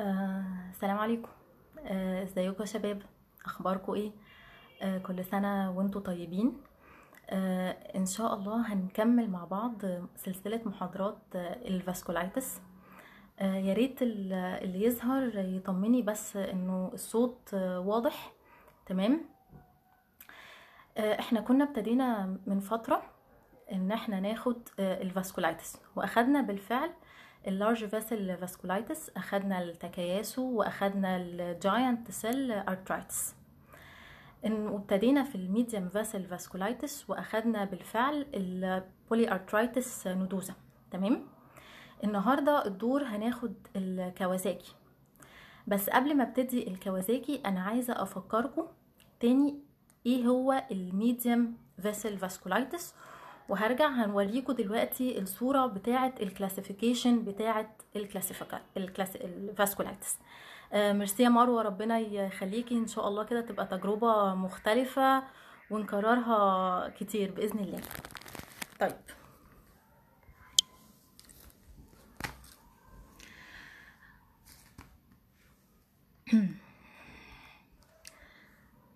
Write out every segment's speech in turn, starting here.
آه، السلام آه، عليكم ازيكم آه، يا شباب اخباركم ايه آه، كل سنه وانتم طيبين آه، ان شاء الله هنكمل مع بعض سلسله محاضرات آه، الفاسكولايتس يا ريت اللي يظهر يطمني بس انه الصوت واضح تمام احنا كنا ابتدينا من فتره ان احنا ناخد الفاسكولايتس واخدنا بالفعل اللارج فيسل فاسكولايتس اخدنا التكياسو واخدنا الجاينت سيل ارترايتس وابتدينا في الميديم فاسل فاسكولايتس واخدنا بالفعل البولي ارترايتس ندوزه تمام النهارده الدور هناخد الكوازاكي بس قبل ما ابتدي الكوازاكي انا عايزه افكركم تاني ايه هو الميديم فيسل فاسكولايتس وهرجع هنوريكم دلوقتي الصورة بتاعة الكلاسيفيكيشن بتاعة الفاسكولايتس آه، ميرسي يا مروة ربنا يخليكي ان شاء الله كده تبقى تجربة مختلفة ونكررها كتير بإذن الله طيب Hmm.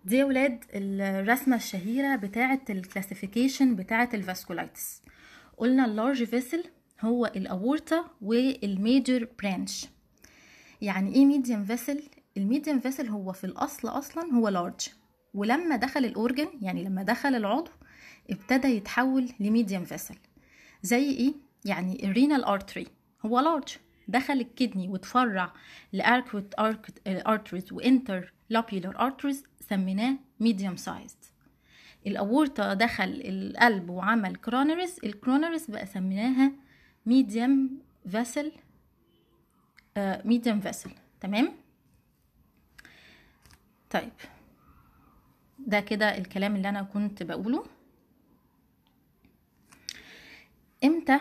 دي يا ولاد الرسمة الشهيرة بتاعة الكلاسيفيكيشن بتاعة الفاسكولايتس قلنا اللارج فيسل هو الأورطة والميجر برانش يعني ايه ميديم فيسل؟ الميديم فيسل هو في الأصل أصلا هو لارج ولما دخل الأورجن يعني لما دخل العضو ابتدى يتحول لميديم فيسل زي ايه؟ يعني الرينال ارتري هو لارج دخل الكدني وتفرع لاركوت ارتريز وانتر لابيولار ارتريز سميناه ميديوم سايز الاورطة دخل القلب وعمل كرونريز الكرونريز بقى سميناها ميديوم فاسل ميديوم فاسل تمام طيب ده كده الكلام اللي انا كنت بقوله امتى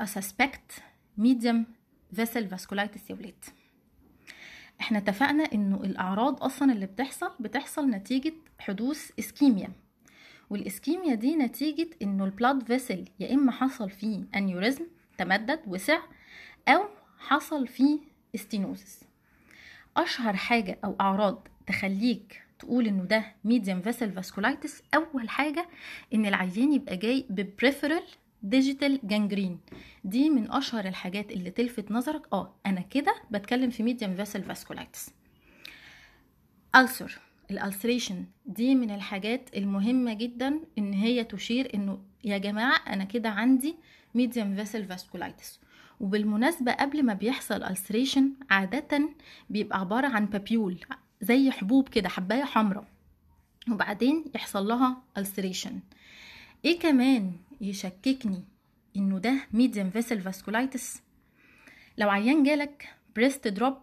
اسسبكت suspect medium فيسل فاسكولايتس يا ولاد احنا اتفقنا انه الاعراض اصلا اللي بتحصل بتحصل نتيجه حدوث اسكيميا والاسكيميا دي نتيجه انه البلاد فيسل يا اما حصل فيه انيوريزم تمدد وسع او حصل فيه استينوزس اشهر حاجه او اعراض تخليك تقول انه ده ميديم فيسل فاسكولايتس اول حاجه ان العيان يبقى جاي ببريفرال ديجيتال جانجرين دي من اشهر الحاجات اللي تلفت نظرك اه انا كده بتكلم في ميديم فيسل فاسكولايتس ألسر الألسريشن دي من الحاجات المهمة جدا إن هي تشير إنه يا جماعة أنا كده عندي ميديم فيسل فاسكولايتس وبالمناسبة قبل ما بيحصل ألسريشن عادة بيبقى عبارة عن بابيول زي حبوب كده حباية حمراء وبعدين يحصل لها ألسريشن إيه كمان يشككني انه ده ميديم فيسل فاسكولايتس لو عيان جالك بريست دروب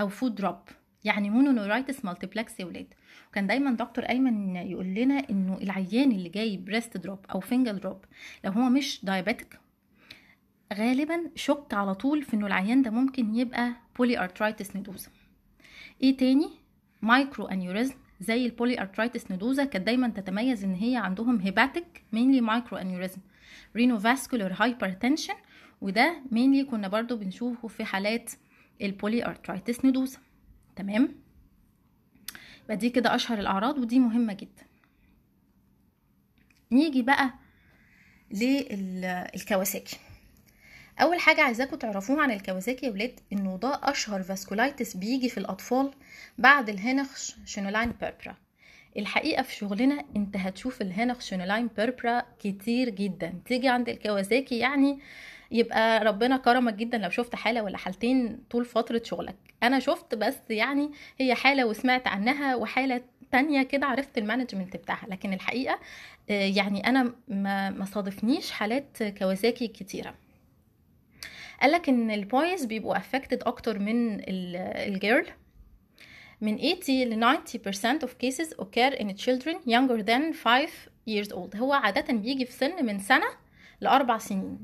او فود دروب يعني مونونورايتس مالتيبلكس يا ولاد وكان دايما دكتور ايمن يقول لنا انه العيان اللي جاي بريست دروب او فينجل دروب لو هو مش دايابيتك غالبا شك على طول في انه العيان ده ممكن يبقى بولي ارترايتس ندوزا ايه تاني مايكرو انيوريزم زي البولي ارترايتس ندوزة كانت دايما تتميز ان هي عندهم هيباتيك مينلي مايكرو انيوريزم فاسكولار هايبرتنشن وده مينلي كنا برضو بنشوفه في حالات البولي ارترايتس ندوزة تمام يبقى دي كده اشهر الاعراض ودي مهمة جدا نيجي بقى للكواساكي اول حاجه عايزاكم تعرفوها عن الكوازاكي يا ولاد انه ده اشهر فاسكولايتس بيجي في الاطفال بعد الهنخش شينولاين بيربرا الحقيقه في شغلنا انت هتشوف الهينخ شينولاين بيربرا كتير جدا تيجي عند الكوازاكي يعني يبقى ربنا كرمك جدا لو شفت حاله ولا حالتين طول فتره شغلك انا شفت بس يعني هي حاله وسمعت عنها وحاله تانية كده عرفت المانجمنت بتاعها لكن الحقيقه آه، يعني انا ما صادفنيش حالات كوازاكي كتيره قالك ان البويز بيبقوا افكتد اكتر من الجيرل من 80 ل 90% of cases occur in children younger than 5 years old هو عادة بيجي في سن من سنة لأربع سنين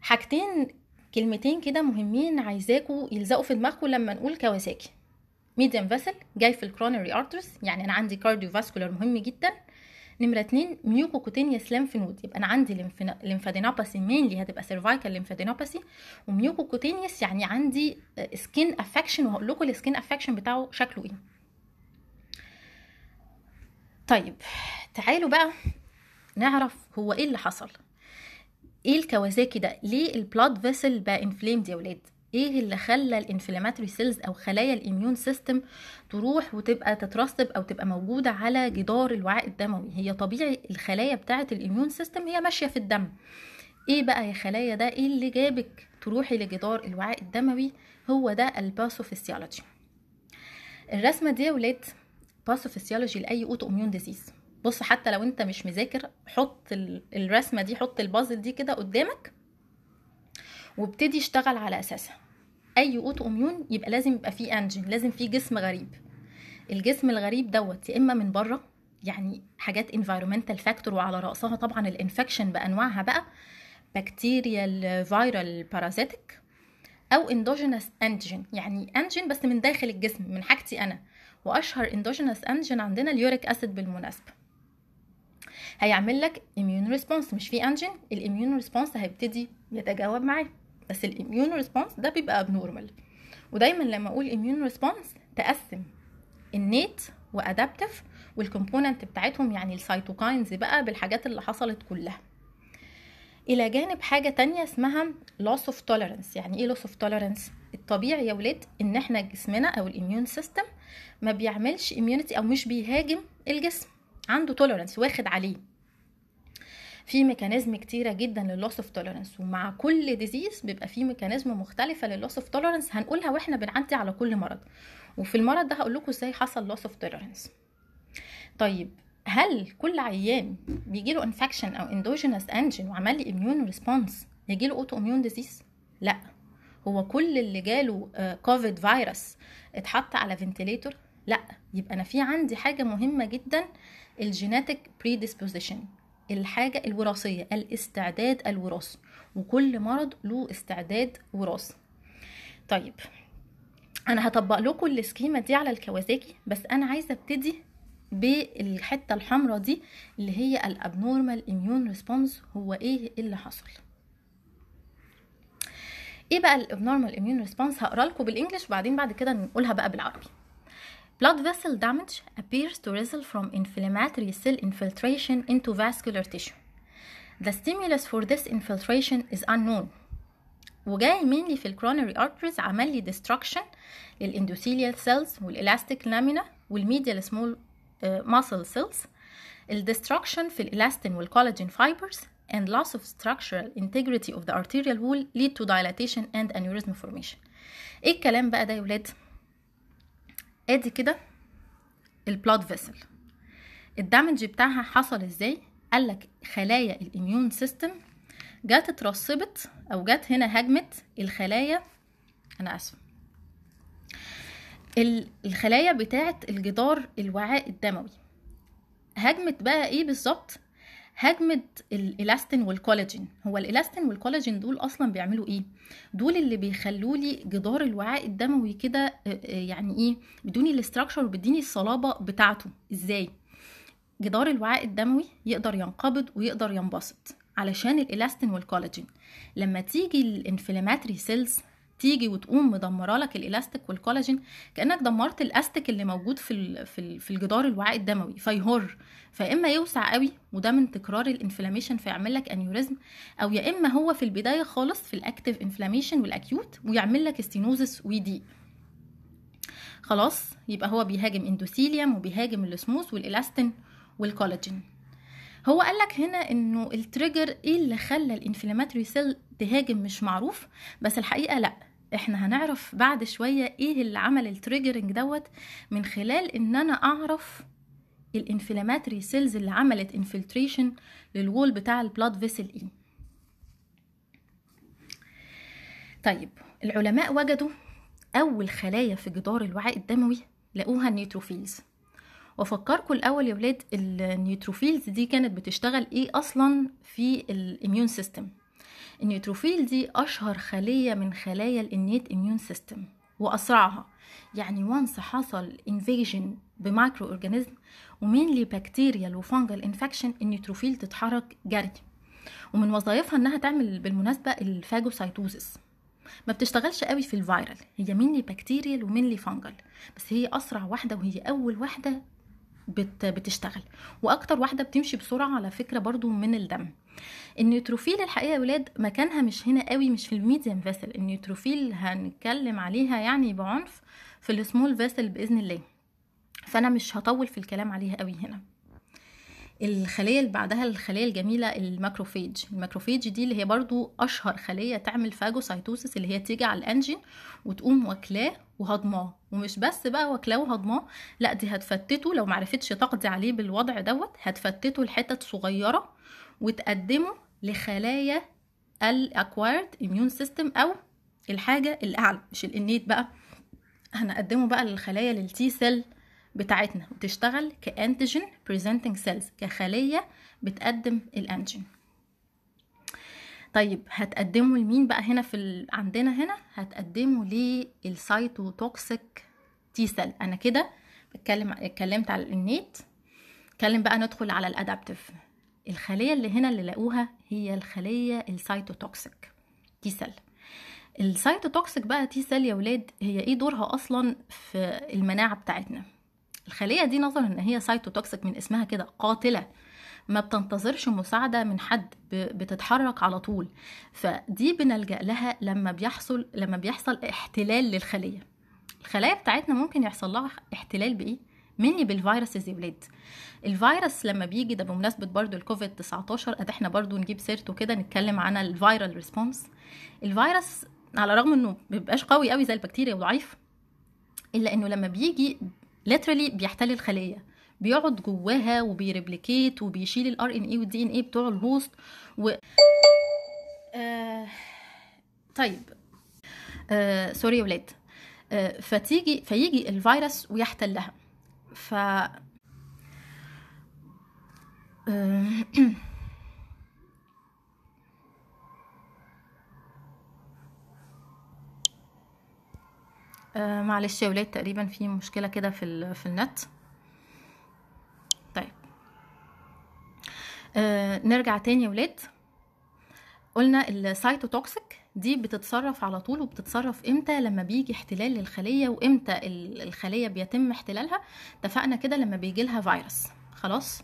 حاجتين كلمتين كده مهمين عايزاكوا يلزقوا في دماغكم لما نقول كواساكي ميديم فاسل جاي في الكرونري ارترس يعني انا عندي كارديو فاسكولار مهم جدا نمره 2 ميوكوكوتينيوس نود يبقى انا عندي ليمفادينوباثي مينلي هتبقى سيرفايكال ليمفادينوباثي وميوكوكوتينيوس يعني عندي سكين افكشن وهقول لكم السكين افكشن بتاعه شكله ايه طيب تعالوا بقى نعرف هو ايه اللي حصل ايه الكوازاكي ده ليه البلاد فيسل بقى انفليمد يا ولاد ايه اللي خلى الانفلاماتوري سيلز او خلايا الاميون سيستم تروح وتبقى تترسب او تبقى موجوده على جدار الوعاء الدموي هي طبيعي الخلايا بتاعه الاميون سيستم هي ماشيه في الدم ايه بقى يا خلايا ده ايه اللي جابك تروحي لجدار الوعاء الدموي هو ده الباثوفيسيولوجي الرسمه دي يا ولاد باثوفيسيولوجي لاي اوتو اميون ديزيز بص حتى لو انت مش مذاكر حط الرسمه دي حط البازل دي كده قدامك وابتدي اشتغل على اساسها اي اوتو اميون يبقى لازم يبقى فيه انجين لازم فيه جسم غريب الجسم الغريب دوت يا اما من بره يعني حاجات انفايرومنتال فاكتور وعلى راسها طبعا الانفكشن بانواعها بقى بكتيريا فيرال بارازيتك او اندوجينس انجين يعني انجين بس من داخل الجسم من حاجتي انا واشهر اندوجينس انجين عندنا اليوريك اسيد بالمناسبه هيعمل لك immune response مش في انجين الاميون ريسبونس هيبتدي يتجاوب معاه بس الاميون ريسبونس ده بيبقى ابنورمال ودايما لما اقول اميون ريسبونس تقسم النيت وادابتف والكومبوننت بتاعتهم يعني السيتوكاينز بقى بالحاجات اللي حصلت كلها الى جانب حاجه تانية اسمها loss of tolerance يعني ايه loss of tolerance الطبيعي يا ولاد ان احنا جسمنا او الاميون سيستم ما بيعملش اميونتي او مش بيهاجم الجسم عنده tolerance واخد عليه في ميكانيزم كتيره جدا للوس اوف توليرنس ومع كل ديزيز بيبقى في ميكانيزم مختلفه للوس اوف توليرنس هنقولها واحنا بنعدي على كل مرض وفي المرض ده هقول لكم ازاي حصل لوس اوف توليرنس طيب هل كل عيان بيجي له انفكشن او اندوجينس انجين وعمل لي اميون ريسبونس يجي له اوتو اميون ديزيز لا هو كل اللي جاله كوفيد آه، فيروس اتحط على فنتليتور لا يبقى انا في عندي حاجه مهمه جدا الجيناتيك بريديسبوزيشن الحاجة الوراثية الاستعداد الوراثي وكل مرض له استعداد وراثي طيب انا هطبق لكم السكيمة دي على الكوازاكي بس انا عايزة ابتدي بالحتة الحمراء دي اللي هي الابنورمال اميون ريسبونس هو ايه اللي حصل ايه بقى الابنورمال اميون ريسبونس هقرا لكم بالانجلش وبعدين بعد كده نقولها بقى بالعربي Blood vessel damage appears to result from inflammatory cell infiltration into vascular tissue. The stimulus for this infiltration is unknown وجاي mainly في coronary arteries عمل لي destruction endothelial cells lamina, لامينا medial small uh, muscle cells destruction في الإلاستين والكولاجين fibers and loss of structural integrity of the arterial wall lead to dilatation and aneurysm formation ايه الكلام بقى ده يا ولاد ادي كده البلاد فيسل الدامج بتاعها حصل ازاي قالك خلايا الاميون سيستم جات اترسبت او جات هنا هجمت الخلايا انا اسف الخلايا بتاعت الجدار الوعاء الدموي هجمت بقى ايه بالظبط هجمه الالاستين والكولاجين هو الالاستين والكولاجين دول اصلا بيعملوا ايه دول اللي بيخلوا لي جدار الوعاء الدموي كده آه، آه، يعني ايه بدوني الاستراكشر وبديني الصلابه بتاعته ازاي جدار الوعاء الدموي يقدر ينقبض ويقدر ينبسط علشان الالاستين والكولاجين لما تيجي الانفلاماتري سيلز تيجي وتقوم مدمره لك الالاستيك والكولاجين كانك دمرت الاستيك اللي موجود في في الجدار الوعاء الدموي فيهر فاما يوسع قوي وده من تكرار الانفلاميشن فيعمل لك انيوريزم او يا اما هو في البدايه خالص في الاكتيف انفلاميشن والاكيوت ويعمل لك ستينوزس ويضيق خلاص يبقى هو بيهاجم اندوثيليوم وبيهاجم السموث والالاستين والكولاجين هو قال لك هنا انه التريجر ايه اللي خلى الانفلاماتوري سيل تهاجم مش معروف بس الحقيقه لا احنا هنعرف بعد شوية ايه اللي عمل التريجرنج دوت من خلال ان انا اعرف الانفلاماتري سيلز اللي عملت انفلتريشن للوول بتاع البلاد فيسل ايه طيب العلماء وجدوا اول خلايا في جدار الوعاء الدموي لقوها النيوتروفيلز وفكركم الاول يا ولاد النيوتروفيلز دي كانت بتشتغل ايه اصلا في الاميون سيستم النيوتروفيل دي أشهر خلية من خلايا الانيت اميون سيستم وأسرعها يعني وانس حصل انفيجن بمايكرو اورجانيزم لي بكتيريال وفانجل انفكشن النيوتروفيل تتحرك جري ومن وظائفها انها تعمل بالمناسبه الفاجوسايتوزيس ما بتشتغلش قوي في الفيرال هي مينلي بكتيريال ومينلي فانجل بس هي اسرع واحده وهي اول واحده بت بتشتغل واكتر واحده بتمشي بسرعه على فكره برضو من الدم النيوتروفيل الحقيقه يا ولاد مكانها مش هنا قوي مش في الميديم فيسل النيوتروفيل هنتكلم عليها يعني بعنف في السمول فيسل باذن الله فانا مش هطول في الكلام عليها قوي هنا الخلية اللي بعدها الخلية الجميلة الماكروفيج الماكروفيج دي اللي هي برضو أشهر خلية تعمل فاجوسايتوسس اللي هي تيجي على الأنجين وتقوم واكلاه وهضماه ومش بس بقى واكلاه وهضماه لا دي هتفتته لو معرفتش تقضي عليه بالوضع دوت هتفتته لحتت صغيرة وتقدمه لخلايا الاكوايرد اميون سيستم او الحاجة الأعلى مش الإنيت بقى هنقدمه بقى للخلايا للتي سيل بتاعتنا وتشتغل كأنتيجين بريزنتنج سيلز كخلية بتقدم الأنتيجين طيب هتقدمه لمين بقى هنا في ال... عندنا هنا هتقدمه للسايتوتوكسيك تي سيل انا كده بتكلم اتكلمت على النيت اتكلم بقى ندخل على الادابتيف الخليه اللي هنا اللي لقوها هي الخليه السايتوتوكسيك تي سيل السايتوتوكسيك بقى تي سيل يا ولاد هي ايه دورها اصلا في المناعه بتاعتنا الخلية دي نظرا ان هي سايتوتوكسيك من اسمها كده قاتلة ما بتنتظرش مساعدة من حد بتتحرك على طول فدي بنلجأ لها لما بيحصل لما بيحصل احتلال للخلية الخلايا بتاعتنا ممكن يحصل لها احتلال بايه مني بالفيروسز يا ولاد الفيروس لما بيجي ده بمناسبه برضو الكوفيد 19 قد احنا برضو نجيب سيرته كده نتكلم عن الفيرال ريسبونس الفيروس على الرغم انه مبيبقاش قوي قوي زي البكتيريا وضعيف الا انه لما بيجي لاترالي بيحتل الخلية بيقعد جواها وبيربليكيت وبيشيل الار ان اي والدي ان اي بتوع الهوست و آه... طيب آه... سوري يا ولاد آه... فتيجي فيجي الفيروس ويحتلها ف آه... آه، معلش يا ولاد تقريبا في مشكله كده في في النت طيب آه، نرجع تاني يا ولاد قلنا السيتوتوكسيك دي بتتصرف على طول وبتتصرف امتى لما بيجي احتلال للخليه وامتى الخليه بيتم احتلالها اتفقنا كده لما بيجي لها فيروس خلاص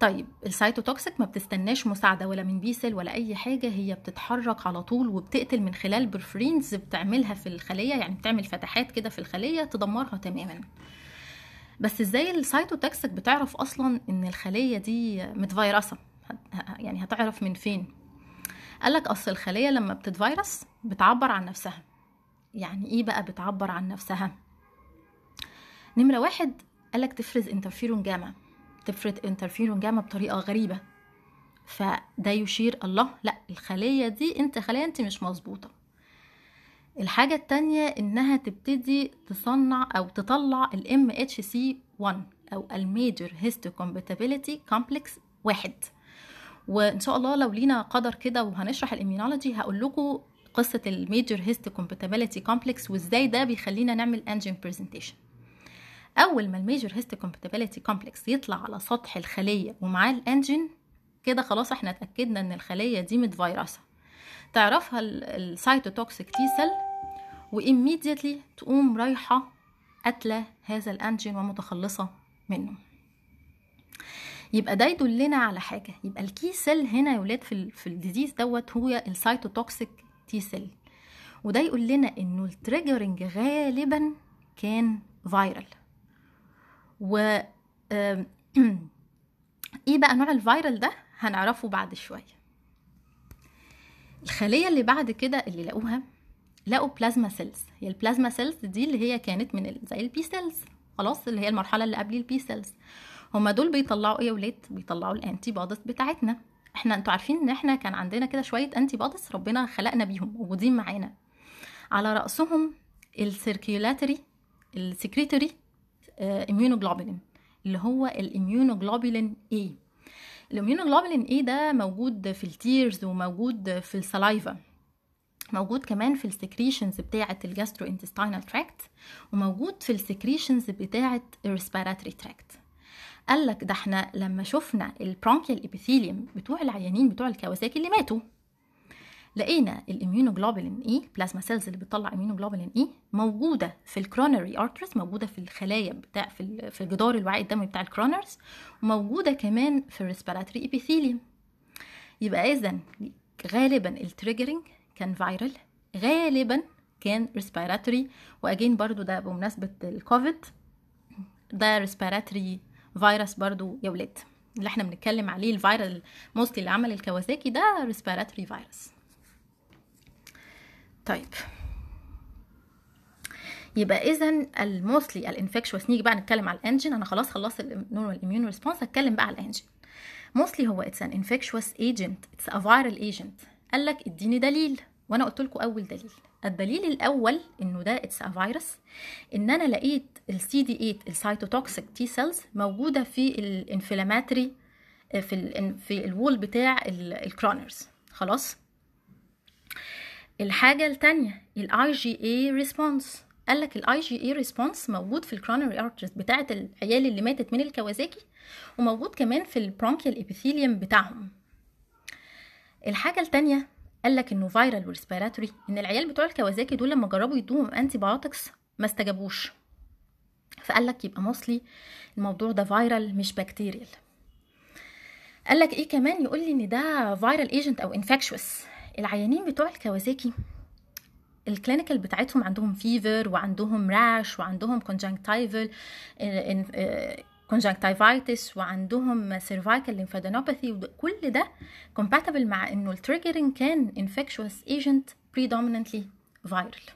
طيب السيتوتوكسيك ما بتستناش مساعده ولا من بيسل ولا اي حاجه هي بتتحرك على طول وبتقتل من خلال برفرينز بتعملها في الخليه يعني بتعمل فتحات كده في الخليه تدمرها تماما بس ازاي السيتوتوكسيك بتعرف اصلا ان الخليه دي متفيرسه يعني هتعرف من فين قالك اصل الخليه لما بتتفيرس بتعبر عن نفسها يعني ايه بقى بتعبر عن نفسها نمره واحد قالك تفرز انترفيرون جاما بتفرط انترفيرون جاما بطريقه غريبه فده يشير الله لا الخليه دي انت خليه انت مش مظبوطه الحاجة التانية انها تبتدي تصنع او تطلع ال MHC1 او الميجر هيستوكومباتيبيليتي كومبلكس واحد وان شاء الله لو لينا قدر كده وهنشرح الاميونولوجي هقول لكم قصة الميجر هيستوكومباتيبيليتي كومبلكس وازاي ده بيخلينا نعمل انجين برزنتيشن اول ما الميجر هيست كومباتيبيليتي كومبلكس يطلع على سطح الخليه ومعاه الانجين كده خلاص احنا اتاكدنا ان الخليه دي متفيرسه تعرفها السيتوتوكسيك تي سيل وإميديتلي تقوم رايحة قتلة هذا الأنجين ومتخلصة منه يبقى ده يدلنا على حاجة يبقى الكي سيل هنا يا ولاد في, في الديزيز دوت هو السيتوتوكسيك تي سيل وده يقول لنا انه التريجرنج غالبا كان فيرال و ايه بقى نوع الفيرال ده هنعرفه بعد شويه الخليه اللي بعد كده اللي لقوها لقوا بلازما سيلز هي البلازما سيلز دي اللي هي كانت من زي البي سيلز خلاص اللي هي المرحله اللي قبل البي سيلز هما دول بيطلعوا ايه يا ولاد بيطلعوا الانتي بوديز بتاعتنا احنا انتوا عارفين ان احنا كان عندنا كده شويه انتي بوديز ربنا خلقنا بيهم موجودين معانا على راسهم السيركيولاتري السكريتري اميونوجلوبولين آه، اللي هو الاميونوجلوبولين A الاميونوجلوبولين A ده موجود في التيرز وموجود في السلايفا موجود كمان في السكريشنز بتاعة الجاسترو انتستينال تراكت وموجود في السكريشنز بتاعة الريسبيراتري تراكت قال لك ده احنا لما شفنا البرونكيال ابيثيليوم بتوع العيانين بتوع الكواساكي اللي ماتوا لقينا الاميونوجلوبولين اي e، بلازما سيلز اللي بتطلع اميونوجلوبولين اي e، موجوده في الكرونري ارتريز موجوده في الخلايا بتاع في في جدار الوعاء الدموي بتاع الكرونرز وموجوده كمان في الريسبيراتوري ايبيثيليوم يبقى اذا غالبا التريجرنج كان فيرال غالبا كان ريسبيراتوري واجين برضو ده بمناسبه الكوفيد ده ريسبيراتوري فيروس برضو يا ولاد اللي احنا بنتكلم عليه الفيرال موستلي اللي عمل الكوازاكي ده ريسبيراتوري فيروس طيب يبقى اذا الموستلي الانفكشوس نيجي بقى نتكلم على الانجين انا خلاص خلصت النورمال اميون ريسبونس هتكلم بقى على الانجين موستلي هو اتس ان انفكشوس ايجنت اتس ا فايرال ايجنت قال لك اديني دليل وانا قلت لكم اول دليل الدليل الاول انه ده اتس ا فيروس ان انا لقيت السي دي 8 السيتوتوكسيك تي سيلز موجوده في الانفلاماتري في الـ في الوول بتاع الكرونرز خلاص الحاجة التانية الـ IgA response قالك قال لك response موجود في الكرونري ارتريز بتاعه العيال اللي ماتت من الكوازاكي وموجود كمان في البرونكيال ابيثيليوم بتاعهم الحاجه التانية قال لك انه فيرال وريسبيراتوري ان العيال بتوع الكوازاكي دول لما جربوا يدوهم انتي بايوتكس ما استجابوش فقال لك يبقى مصلي الموضوع ده فيرال مش بكتيريال قال لك ايه كمان يقول لي ان ده فيرال ايجنت او انفكشوس العيانين بتوع الكوازاكي الكلينيكال بتاعتهم عندهم فيفر وعندهم راش وعندهم كونجنكتايفل كونجنكتايفايتس آه، وعندهم سيرفايكال ليمفادينوباثي كل ده compatible مع انه التريجرنج كان infectious agent predominantly viral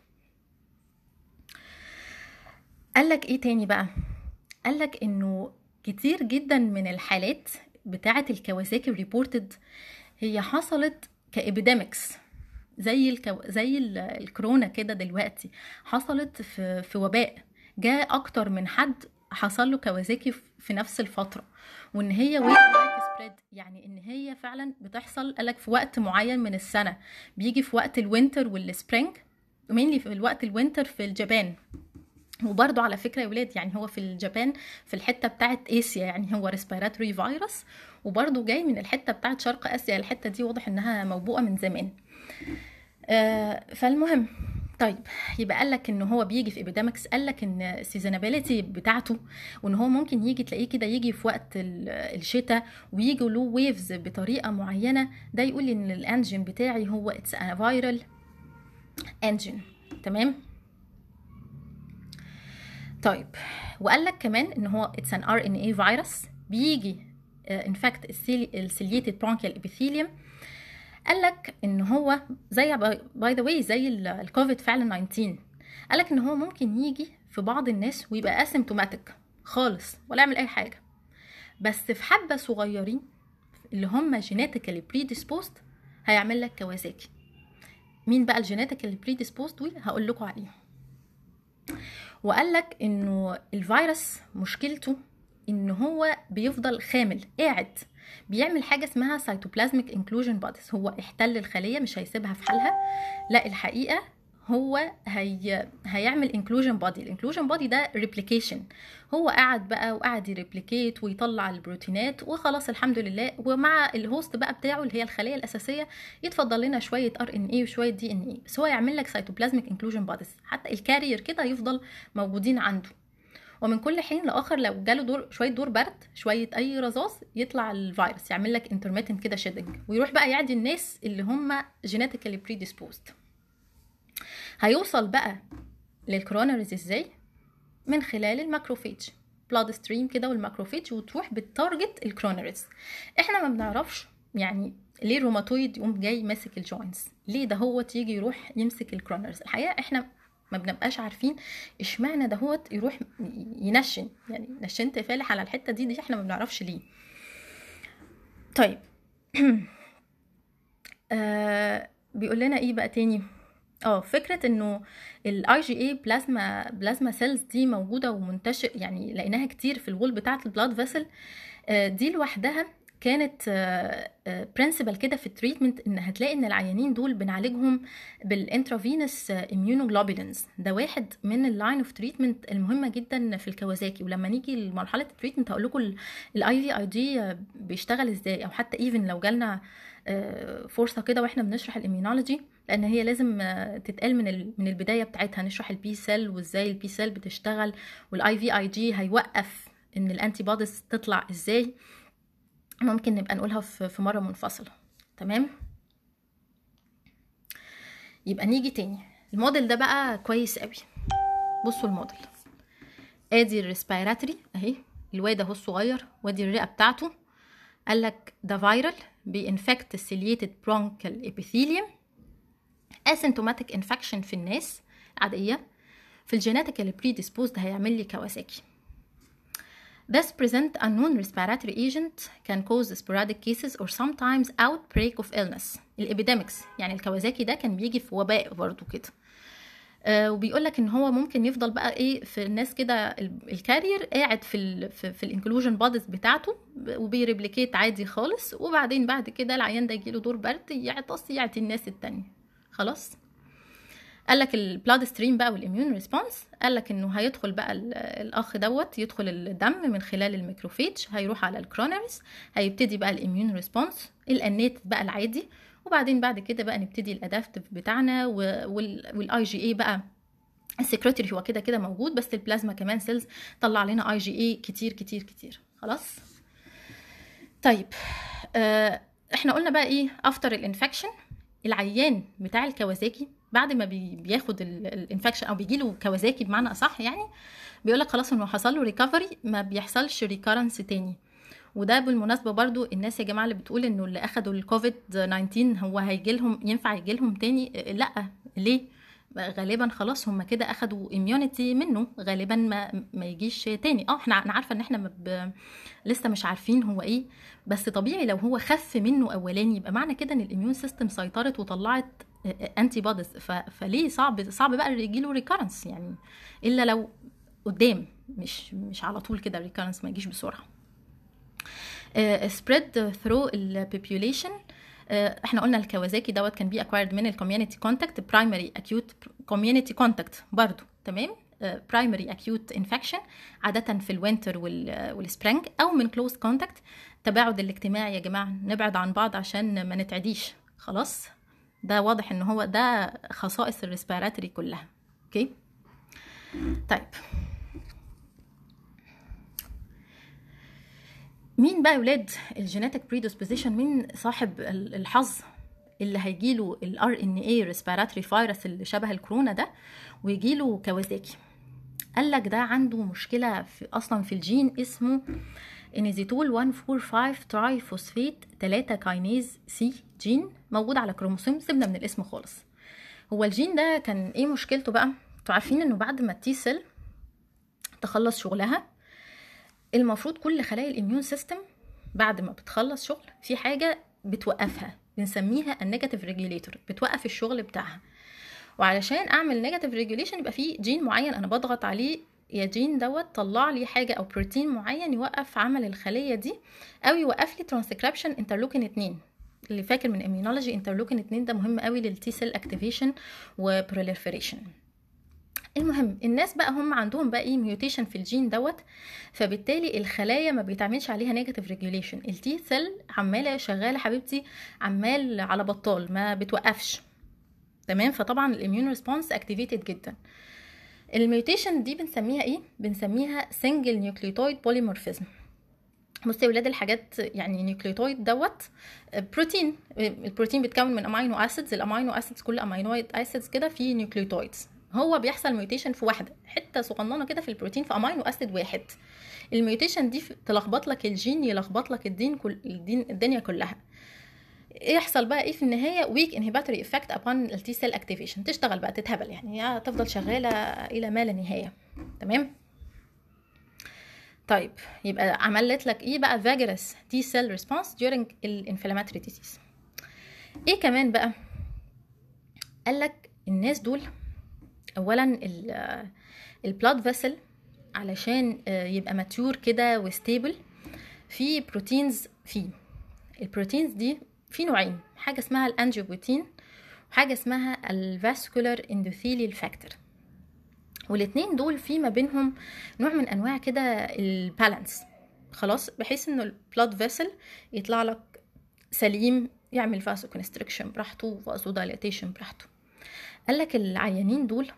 قالك ايه تاني بقى قالك انه كتير جدا من الحالات بتاعه الكواساكي ريبورتد هي حصلت كابيديمكس زي الكو... زي الكورونا كده دلوقتي حصلت في, في وباء جاء اكتر من حد حصل له كوازاكي في نفس الفتره وان هي يعني ان هي فعلا بتحصل قالك في وقت معين من السنه بيجي في وقت الوينتر والسبرينج مينلي في الوقت الوينتر في الجبان وبرضه على فكره يا ولاد يعني هو في اليابان في الحته بتاعه اسيا يعني هو ريسبيراتوري فيروس وبرضه جاي من الحته بتاعه شرق اسيا الحته دي واضح انها موبوءه من زمان آه، فالمهم طيب يبقى قال لك ان هو بيجي في ابيدامكس قال لك ان السيزونابيلتي بتاعته وان هو ممكن يجي تلاقيه كده يجي في وقت الشتاء ويجي له ويفز بطريقه معينه ده يقول لي ان الانجين بتاعي هو اتس فايرال انجين تمام طيب وقال لك كمان ان هو اتس ان ار ان اي فيروس بيجي ان فاكت السيليتد برونكيال ابيثيليوم قال لك ان هو زي باي ذا واي زي الكوفيد فعلا 19 قال لك ان هو ممكن يجي في بعض الناس ويبقى اسيمتوماتيك خالص ولا يعمل اي حاجه بس في حبه صغيرين اللي هم جيناتيكالي بري ديسبوست هيعمل لك كوازاكي مين بقى الجيناتيكالي بري ديسبوست دول هقول لكم عليهم وقال لك انه الفيروس مشكلته ان هو بيفضل خامل قاعد بيعمل حاجه اسمها سايتوبلازميك انكلوجن بوديز هو احتل الخليه مش هيسيبها في حالها لا الحقيقه هو هي هيعمل انكلوجن بادي الانكلوجن بادي ده ريبليكيشن هو قعد بقى وقعد يريبليكيت ويطلع البروتينات وخلاص الحمد لله ومع الهوست بقى بتاعه اللي هي الخليه الاساسيه يتفضل لنا شويه ار ان اي وشويه دي ان اي بس هو يعمل لك سيتوبلازميك انكلوجن باديز حتى الكارير كده يفضل موجودين عنده ومن كل حين لاخر لو جاله دور شويه دور برد شويه اي رذاذ يطلع الفيروس يعمل لك انترميتنت كده شيدنج ويروح بقى يعدي الناس اللي هم جيناتيكالي بريديسبوزد هيوصل بقى للكرونرز ازاي من خلال الماكروفيج بلاد ستريم كده والماكروفيج وتروح بالتارجت الكرونريز احنا ما بنعرفش يعني ليه الروماتويد يقوم جاي ماسك الجوينتس ليه ده هو تيجي يروح يمسك الكرونرز الحقيقه احنا ما بنبقاش عارفين اشمعنى ده هو يروح ينشن يعني نشنت فالح على الحته دي دي احنا ما بنعرفش ليه طيب آه بيقول لنا ايه بقى تاني اه فكرة انه الاي جي اي بلازما بلازما سيلز دي موجودة ومنتشر يعني لقيناها كتير في الول بتاعة البلاد آه، فيسل دي لوحدها كانت برنسبل آه، آه، كده في التريتمنت ان هتلاقي ان العيانين دول بنعالجهم بالانترافينس اميونوجلوبولينز ده واحد من اللاين اوف تريتمنت المهمه جدا في الكوازاكي ولما نيجي لمرحله التريتمنت هقول لكم الاي في اي جي بيشتغل ازاي او حتى ايفن لو جالنا فرصه كده واحنا بنشرح الاميونولوجي لان هي لازم تتقال من من البدايه بتاعتها نشرح البي سيل وازاي البي سيل بتشتغل والاي في اي جي هيوقف ان الانتي بوديز تطلع ازاي ممكن نبقى نقولها في مره منفصله تمام يبقى نيجي تاني الموديل ده بقى كويس قوي بصوا الموديل ادي الريسبيراتري اهي الواد اهو الصغير وادي الرئه بتاعته قال لك ده فيرال بينفكت السيليتد برونكال ابيثيليوم اسيمتوماتيك انفكشن في الناس عاديه في بري ديسبوزد هيعمل لي كواساكي This present unknown respiratory agent can cause sporadic cases or sometimes outbreak of illness. الابيديمكس يعني الكوازاكي ده كان بيجي في وباء برضه كده. آه وبيقول لك ان هو ممكن يفضل بقى ايه في الناس كده الكارير قاعد في ال في, في الانكلوجن بادز بتاعته وبيريبليكيت عادي خالص وبعدين بعد كده العيان ده يجيله دور برد يعطس يعطي الناس التانية خلاص قال لك البلاد ستريم بقى والاميون ريسبونس قال لك انه هيدخل بقى الاخ دوت يدخل الدم من خلال الميكروفيتش هيروح على الكرونرز هيبتدي بقى الاميون ريسبونس الانيت بقى العادي وبعدين بعد كده بقى نبتدي الادافت بتاعنا والاي جي اي بقى السكرتري هو كده كده موجود بس البلازما كمان سيلز طلع لنا اي جي اي كتير كتير كتير خلاص طيب آه، احنا قلنا بقى ايه افتر الانفكشن العيان بتاع الكوازاكي بعد ما بياخد الانفكشن او بيجيله كوازاكي بمعنى اصح يعني بيقول لك خلاص انه حصل له ريكفري ما بيحصلش ريكارنس تاني وده بالمناسبه برضو الناس يا جماعه اللي بتقول انه اللي اخدوا الكوفيد 19 هو هيجي لهم ينفع يجي لهم تاني لا ليه غالبا خلاص هم كده اخدوا اميونيتي منه غالبا ما ما يجيش تاني اه احنا انا عارفه ان احنا ب... لسه مش عارفين هو ايه بس طبيعي لو هو خف منه اولاني يبقى معنى كده ان الاميون سيستم سيطرت وطلعت انتي بوديز ف... فليه صعب صعب بقى يجي له ريكارنس يعني الا لو قدام مش مش على طول كده ريكرنس ما يجيش بسرعه سبريد ثرو البوبيوليشن آه، احنا قلنا الكوازاكي دوت كان بي اكوايرد من الكوميونتي كونتاكت برايمري اكيوت كوميونتي كونتاكت برضو تمام برايمري اكيوت انفكشن عاده في الوينتر والسبرينج او من كلوز كونتاكت التباعد الاجتماعي يا جماعه نبعد عن بعض عشان ما نتعديش خلاص ده واضح ان هو ده خصائص الريسبيراتوري كلها اوكي طيب مين بقى ولاد الجيناتك بريدوسبوزيشن مين صاحب الحظ اللي هيجيله الار ان اي ريسبيراتوري فيروس اللي شبه الكورونا ده ويجيله كوازاكي قال لك ده عنده مشكله في اصلا في الجين اسمه انيزيتول 145 فوسفيت 3 كاينيز سي جين موجود على كروموسوم سيبنا من الاسم خالص هو الجين ده كان ايه مشكلته بقى انتوا عارفين انه بعد ما التي سيل تخلص شغلها المفروض كل خلايا الاميون سيستم بعد ما بتخلص شغل في حاجه بتوقفها بنسميها النيجاتيف ريجوليتور بتوقف الشغل بتاعها وعلشان اعمل نيجاتيف ريجوليشن يبقى في جين معين انا بضغط عليه يا جين دوت طلع لي حاجه او بروتين معين يوقف عمل الخليه دي او يوقف لي ترانسكريبشن انترلوكين 2 اللي فاكر من اميونولوجي انترلوكين 2 ده مهم قوي للتي سيل اكتيفيشن وبروليفريشن المهم الناس بقى هم عندهم بقى ايه ميوتيشن في الجين دوت فبالتالي الخلايا ما بيتعملش عليها نيجاتيف ريجوليشن التي سيل عماله شغاله حبيبتي عمال على بطال ما بتوقفش تمام فطبعا الاميون ريسبونس اكتيفيتد جدا الميوتيشن دي بنسميها ايه بنسميها سنجل نيوكليوتيد بوليمورفيزم بصي يا ولاد الحاجات يعني نيوكليوتيد دوت بروتين آه، آه، البروتين بيتكون من امينو اسيدز الامينو اسيدز كل امينو اسيدز كده فيه نيوكليوتيدز هو بيحصل ميوتيشن في واحده حته صغننه كده في البروتين في امينو اسيد واحد الميوتيشن دي تلخبط لك الجين يلخبط لك الدين كل الدين الدنيا كلها يحصل بقى ايه في النهايه ويك انهبيتوري افكت ابون التي سيل اكتيفيشن تشتغل بقى تتهبل يعني تفضل شغاله الى ما لا نهايه تمام طيب يبقى عملت لك ايه بقى فاجرس تي سيل ريسبونس ديورنج الانفلاماتري ديزيز ايه كمان بقى قال لك الناس دول اولا البلاد فيسل علشان آه، يبقى ماتيور كده وستيبل في بروتينز فيه البروتينز دي في نوعين حاجه اسمها الانجيوبوتين وحاجه اسمها الفاسكولار اندوثيليال فاكتور والاتنين دول في ما بينهم نوع من انواع كده البالانس خلاص بحيث ان البلاد فيسل يطلع لك سليم يعمل فاسو براحته وفاسو دايلاتيشن براحته قال لك العيانين دول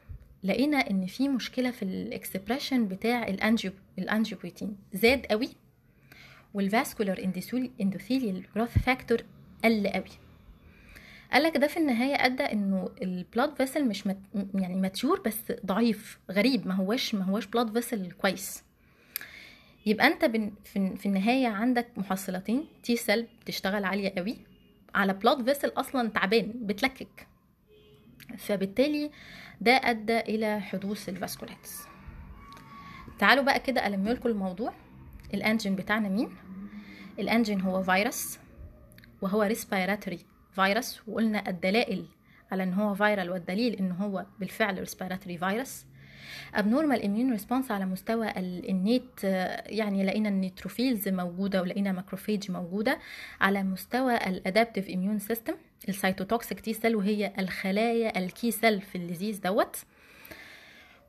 لقينا ان في مشكله في الاكسبريشن بتاع الانجيو الانجيوبوتين زاد قوي والفاسكولار اندوثيليال جروث فاكتور قل قوي قال لك ده في النهايه ادى انه البلاد فيسل مش مت يعني ماتيور بس ضعيف غريب ما هوش ما هوش بلاد فيسل كويس يبقى انت في النهايه عندك محصلتين تي سيل بتشتغل عاليه قوي على بلاد فيسل اصلا تعبان بتلكك فبالتالي ده ادى الى حدوث الفاسكولاتس تعالوا بقى كده الم لكم الموضوع الانجين بتاعنا مين الانجين هو فيروس وهو ريسبيراتوري فيروس وقلنا الدلائل على ان هو فيرال والدليل ان هو بالفعل ريسبيراتوري فيروس abnormal immune ريسبونس على مستوى النيت يعني لقينا النيتروفيلز موجوده ولقينا ماكروفيج موجوده على مستوى الادابتيف اميون سيستم السيتوتوكسيك تي سيل وهي الخلايا الكي سيل في اللذيذ دوت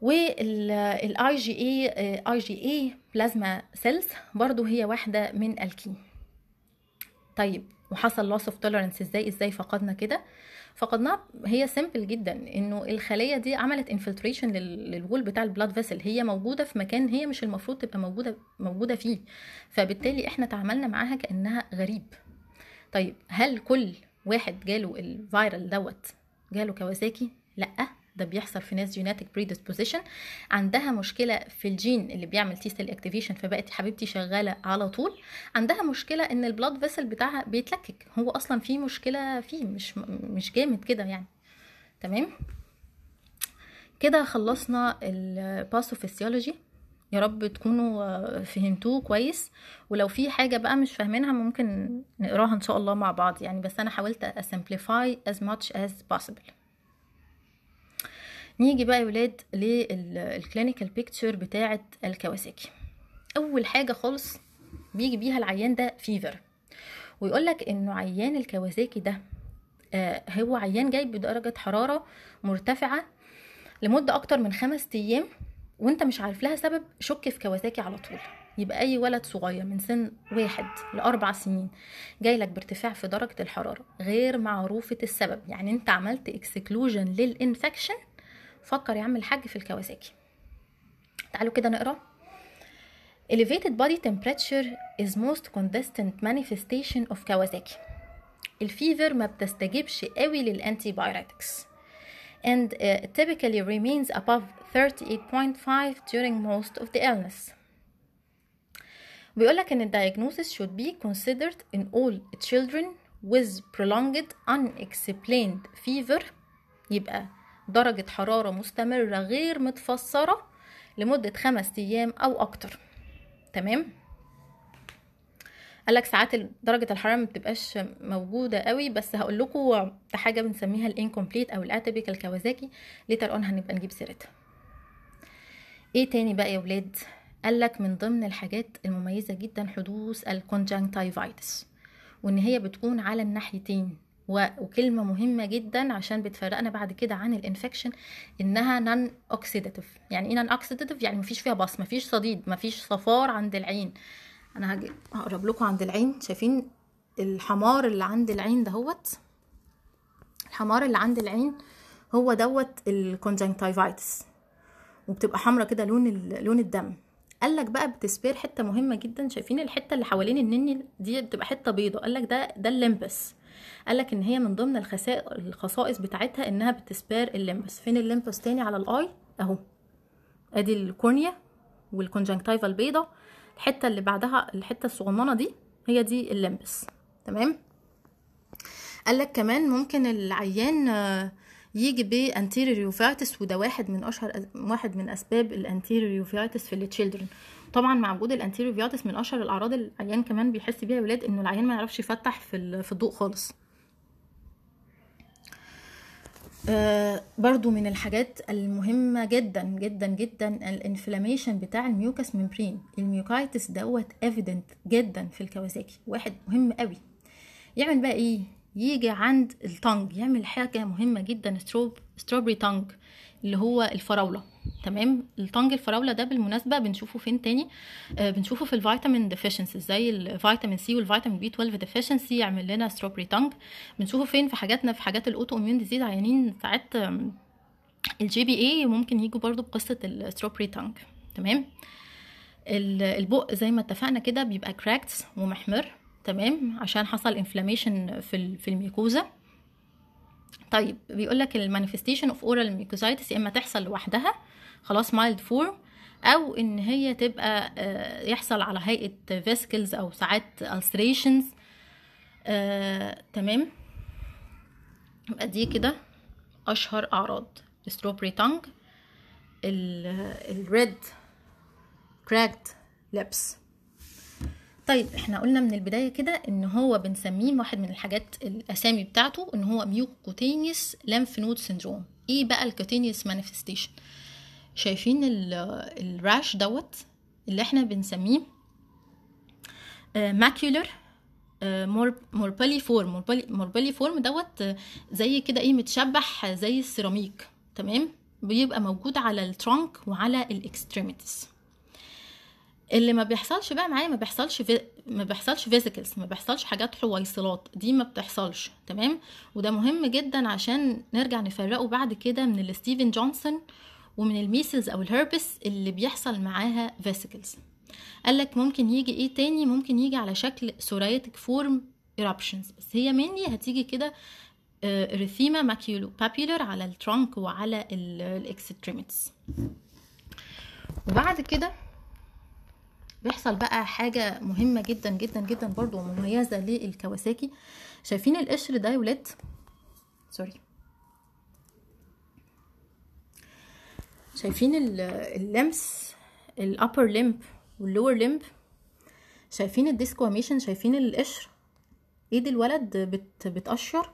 والاي جي اي اي جي اي بلازما سيلز برضو هي واحده من الكي طيب وحصل لوس اوف توليرنس ازاي ازاي فقدنا كده فقدناها هي سيمبل جدا انه الخليه دي عملت انفلتريشن للوول بتاع البلاد فيسل هي موجوده في مكان هي مش المفروض تبقى موجوده موجوده فيه فبالتالي احنا تعاملنا معاها كانها غريب طيب هل كل واحد جاله الفيرال دوت جاله كواساكي لا ده بيحصل في ناس جيناتك بريديسبوزيشن عندها مشكله في الجين اللي بيعمل تي سيل اكتيفيشن فبقت حبيبتي شغاله على طول عندها مشكله ان البلاد فيسل بتاعها بيتلكك هو اصلا في مشكله فيه مش مش جامد كده يعني تمام كده خلصنا الباثوفيسيولوجي يا رب تكونوا آه، فهمتوه كويس ولو في حاجه بقى مش فاهمينها ممكن نقراها ان شاء الله مع بعض يعني بس انا حاولت اسمبليفاي as much as possible نيجي بقى يا ولاد للكلينيكال بيكتشر بتاعه الكواساكي اول حاجه خالص بيجي بيها العيان ده فيفر ويقول لك انه عيان الكواساكي ده آه، هو عيان جاي بدرجه حراره مرتفعه لمده اكتر من خمس ايام وانت مش عارف لها سبب شك في كواساكي على طول يبقى اي ولد صغير من سن واحد لاربع سنين جاي لك بارتفاع في درجه الحراره غير معروفه السبب يعني انت عملت اكسكلوجن للانفكشن فكر يا عم الحاج في الكواساكي تعالوا كده نقرا elevated body temperature is most consistent manifestation of Kawasaki الفيفر ما بتستجيبش قوي للانتي بايرتكس and uh, typically remains above 38.5 during most of the illness بيقول لك ان diagnosis should be considered in all children with prolonged unexplained fever يبقى درجة حرارة مستمرة غير متفسرة لمدة خمس أيام أو أكتر تمام؟ قال لك ساعات درجه الحراره ما بتبقاش موجوده قوي بس هقول لكم حاجه بنسميها الانكومبليت او الاتيبيكال الكوازاكي ليتر اون هنبقى نجيب سيرتها ايه تاني بقى يا ولاد قال لك من ضمن الحاجات المميزه جدا حدوث الكونجنكتيفايتس وان هي بتكون على الناحيتين وكلمة مهمة جدا عشان بتفرقنا بعد كده عن الانفكشن انها نان اوكسيداتيف يعني ايه نان اوكسيداتيف يعني مفيش فيها بصمة مفيش صديد مفيش صفار عند العين انا هاجي هقرب لكم عند العين شايفين الحمار اللي عند العين دهوت الحمار اللي عند العين هو دوت الكونجنكتيفايتس وبتبقى حمرا كده لون لون الدم قال لك بقى بتسبير حته مهمه جدا شايفين الحته اللي حوالين النني دي بتبقى حته بيضه قال لك ده ده الليمبس قال لك ان هي من ضمن الخصائص بتاعتها انها بتسبير الليمبس فين الليمبس تاني على الاي اهو ادي الكورنيا والكونجنكتيفا البيضه الحته اللي بعدها الحته الصغننه دي هي دي اللمبس تمام قال لك كمان ممكن العيان آه، يجي بانتيرير يوفيتس وده واحد من اشهر واحد من اسباب الانتيرير يوفيتس في التشيلدرن طبعا مع وجود الانتيرير يوفيتس من اشهر الاعراض العيان كمان بيحس بيها الولاد انه العيان ما يعرفش يفتح في الضوء خالص آه، برضو من الحاجات المهمة جدا جدا جدا الانفلاميشن بتاع الميوكس ممبرين الميوكايتس دوت ايفيدنت جدا في الكواساكي واحد مهم قوي يعمل بقى ايه يجي عند التانج يعمل حاجة مهمة جدا ستروبري تانج اللي هو الفراولة تمام الطنج الفراوله ده بالمناسبه بنشوفه فين تاني آه بنشوفه في الفيتامين ديفيشنسي زي الفيتامين سي والفيتامين بي 12 ديفيشنسي يعمل لنا ستروبري تانج بنشوفه فين في حاجاتنا في حاجات الاوتو اميون ديزيز عيانين ساعات الجي بي اي ممكن يجوا برضو بقصه الستروبري تانج تمام البق زي ما اتفقنا كده بيبقى كراكتس ومحمر تمام عشان حصل انفلاميشن في في الميكوزا طيب بيقول لك المانيفستيشن اوف اورال ميكوزايتس يا اما تحصل لوحدها خلاص مايلد فورم او ان هي تبقى آه، يحصل على هيئه فيسكلز او ساعات الستريشنز آه، تمام يبقى دي كده اشهر اعراض الستروبري تانج الريد كراكت لبس طيب احنا قلنا من البدايه كده ان هو بنسميه واحد من الحاجات الاسامي بتاعته ان هو ميوكوتينيوس لامف نود سيندروم ايه بقى الكوتينيس مانيفستيشن شايفين الراش دوت اللي احنا بنسميه ماكيولر موربالي فورم موربالي فورم دوت آه، زي كده ايه متشبح زي السيراميك تمام بيبقى موجود على الترونك وعلى الاكستريميتيز اللي ما بيحصلش بقى معايا ما بيحصلش في ما بيحصلش فيزيكلز ما بيحصلش حاجات حويصلات دي ما بتحصلش تمام وده مهم جدا عشان نرجع نفرقه بعد كده من الستيفن جونسون ومن الميسلز او الهربس اللي بيحصل معاها فيسيكلز قالك ممكن يجي ايه تاني ممكن يجي على شكل سوريتك فورم eruptions بس هي مني هتيجي كده ريثيما ماكيولو بابيلر على الترونك وعلى الاكستريميتس وبعد كده بيحصل بقى حاجة مهمة جدا جدا جدا برضو ومميزة للكواساكي شايفين القشر ده يا ولاد سوري شايفين اللمس الابر وال واللور limb شايفين الديسكواميشن شايفين القشر ايد الولد بت بتقشر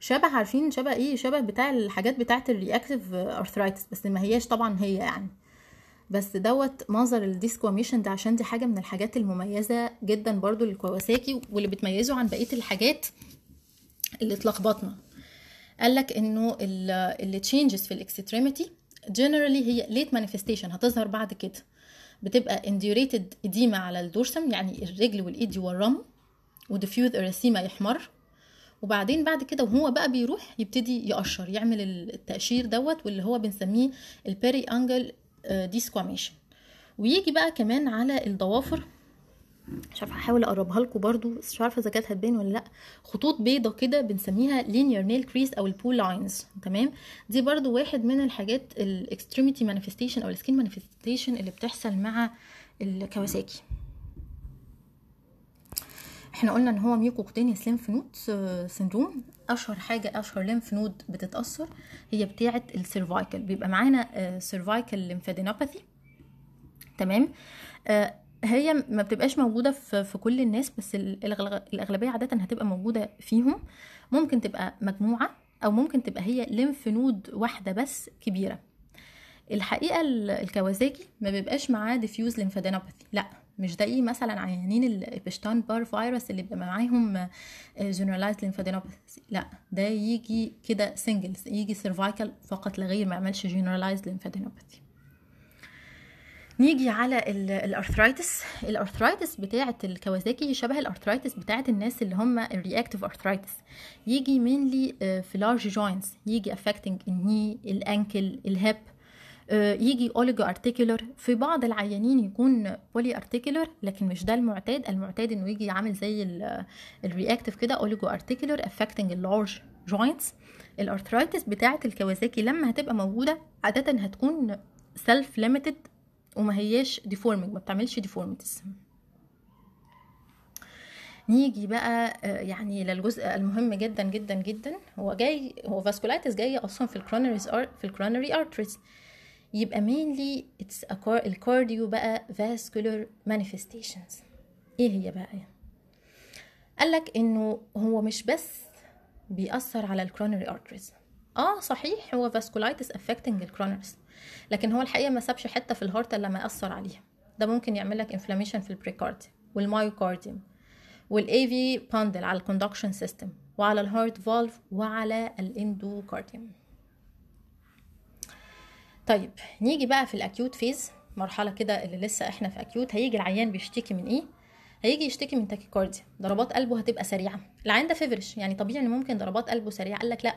شبه عارفين شبه ايه شبه بتاع الحاجات بتاعه الرياكتيف ارثرايتس بس ما هياش طبعا هي يعني بس دوت منظر الديسكواميشن ده عشان دي حاجه من الحاجات المميزه جدا برضو للكواساكي واللي بتميزه عن بقيه الحاجات اللي اتلخبطنا قالك انه changes في الاكستريميتي جنرالي هي ليت مانيفستيشن هتظهر بعد كده بتبقى انديوريتد اديما على الدورسم يعني الرجل والايد والرم وديفيوز اريثيما يحمر وبعدين بعد كده وهو بقى بيروح يبتدي يقشر يعمل التقشير دوت واللي هو بنسميه البيري انجل ديسكواميشن ويجي بقى كمان على الضوافر مش عارفه هحاول اقربها لكم برضو مش عارفه اذا كانت هتبان ولا لا خطوط بيضه كده بنسميها لينير نيل كريس او البول لاينز تمام دي برضو واحد من الحاجات الاكستريميتي مانيفستيشن او السكين مانيفستيشن اللي بتحصل مع الكواساكي احنا قلنا ان هو ميوكوكتينيس ليمف نود سندروم اشهر حاجه اشهر ليمف نود بتتاثر هي بتاعه السيرفايكل بيبقى معانا سيرفايكل آه، لينفادينوباثي تمام آه، هي ما بتبقاش موجوده في في كل الناس بس الاغلبيه عاده هتبقى موجوده فيهم ممكن تبقى مجموعه او ممكن تبقى هي لمف نود واحده بس كبيره الحقيقه الكوازاكي ما بيبقاش معاه ديفيوز لنفادينوباثي لا مش ده ايه مثلا عيانين البشتان بار فيروس اللي بيبقى معاهم جنرالايز آه، لنفادينوباثي لا ده يجي كده سنجلز يجي سيرفايكال فقط لا غير ما يعملش جنرالايز لنفادينوباثي نيجي على الارثرايتس الارثرايتس بتاعه الكوازاكي شبه الارثرايتس بتاعه الناس اللي هم الرياكتيف ارثرايتس يجي مينلي آه، في لارج جوينتس يجي افكتنج الني الانكل الهيب آه، يجي اوليجو ارتيكولر في بعض العيانين يكون بولي ارتيكولر لكن مش ده المعتاد المعتاد انه يجي عامل زي الرياكتيف كده اوليجو ارتيكولر افكتنج اللارج جوينتس الارثرايتس بتاعه الكوازاكي لما هتبقى موجوده عاده هتكون سيلف ليميتد وما هياش ديفورمينج ما بتعملش ديفورميتيز نيجي بقى آه، يعني للجزء المهم جدا جدا جدا هو جاي هو فاسكولايتس جاي اصلا في الكرونري ار في الكرونري ارتريز يبقى مينلي اتس الكارديو بقى فاسكولار مانيفستيشنز ايه هي بقى قال لك انه هو مش بس بيأثر على الكرونري ارتريز اه صحيح هو فاسكولايتس افكتنج الكرونرز لكن هو الحقيقه ما سابش حته في الهارت الا ما اثر عليها ده ممكن يعمل لك انفلاميشن في البريكارديوم والمايوكارديوم والاي في باندل على الكوندكشن سيستم وعلى الهارت فالف وعلى الاندوكارديوم طيب نيجي بقى في الاكيوت فيز مرحله كده اللي لسه احنا في اكيوت هيجي العيان بيشتكي من ايه هيجي يشتكي من تاكيكارديا ضربات قلبه هتبقى سريعه العيان ده فيفرش يعني طبيعي ان ممكن ضربات قلبه سريعه قال لك لا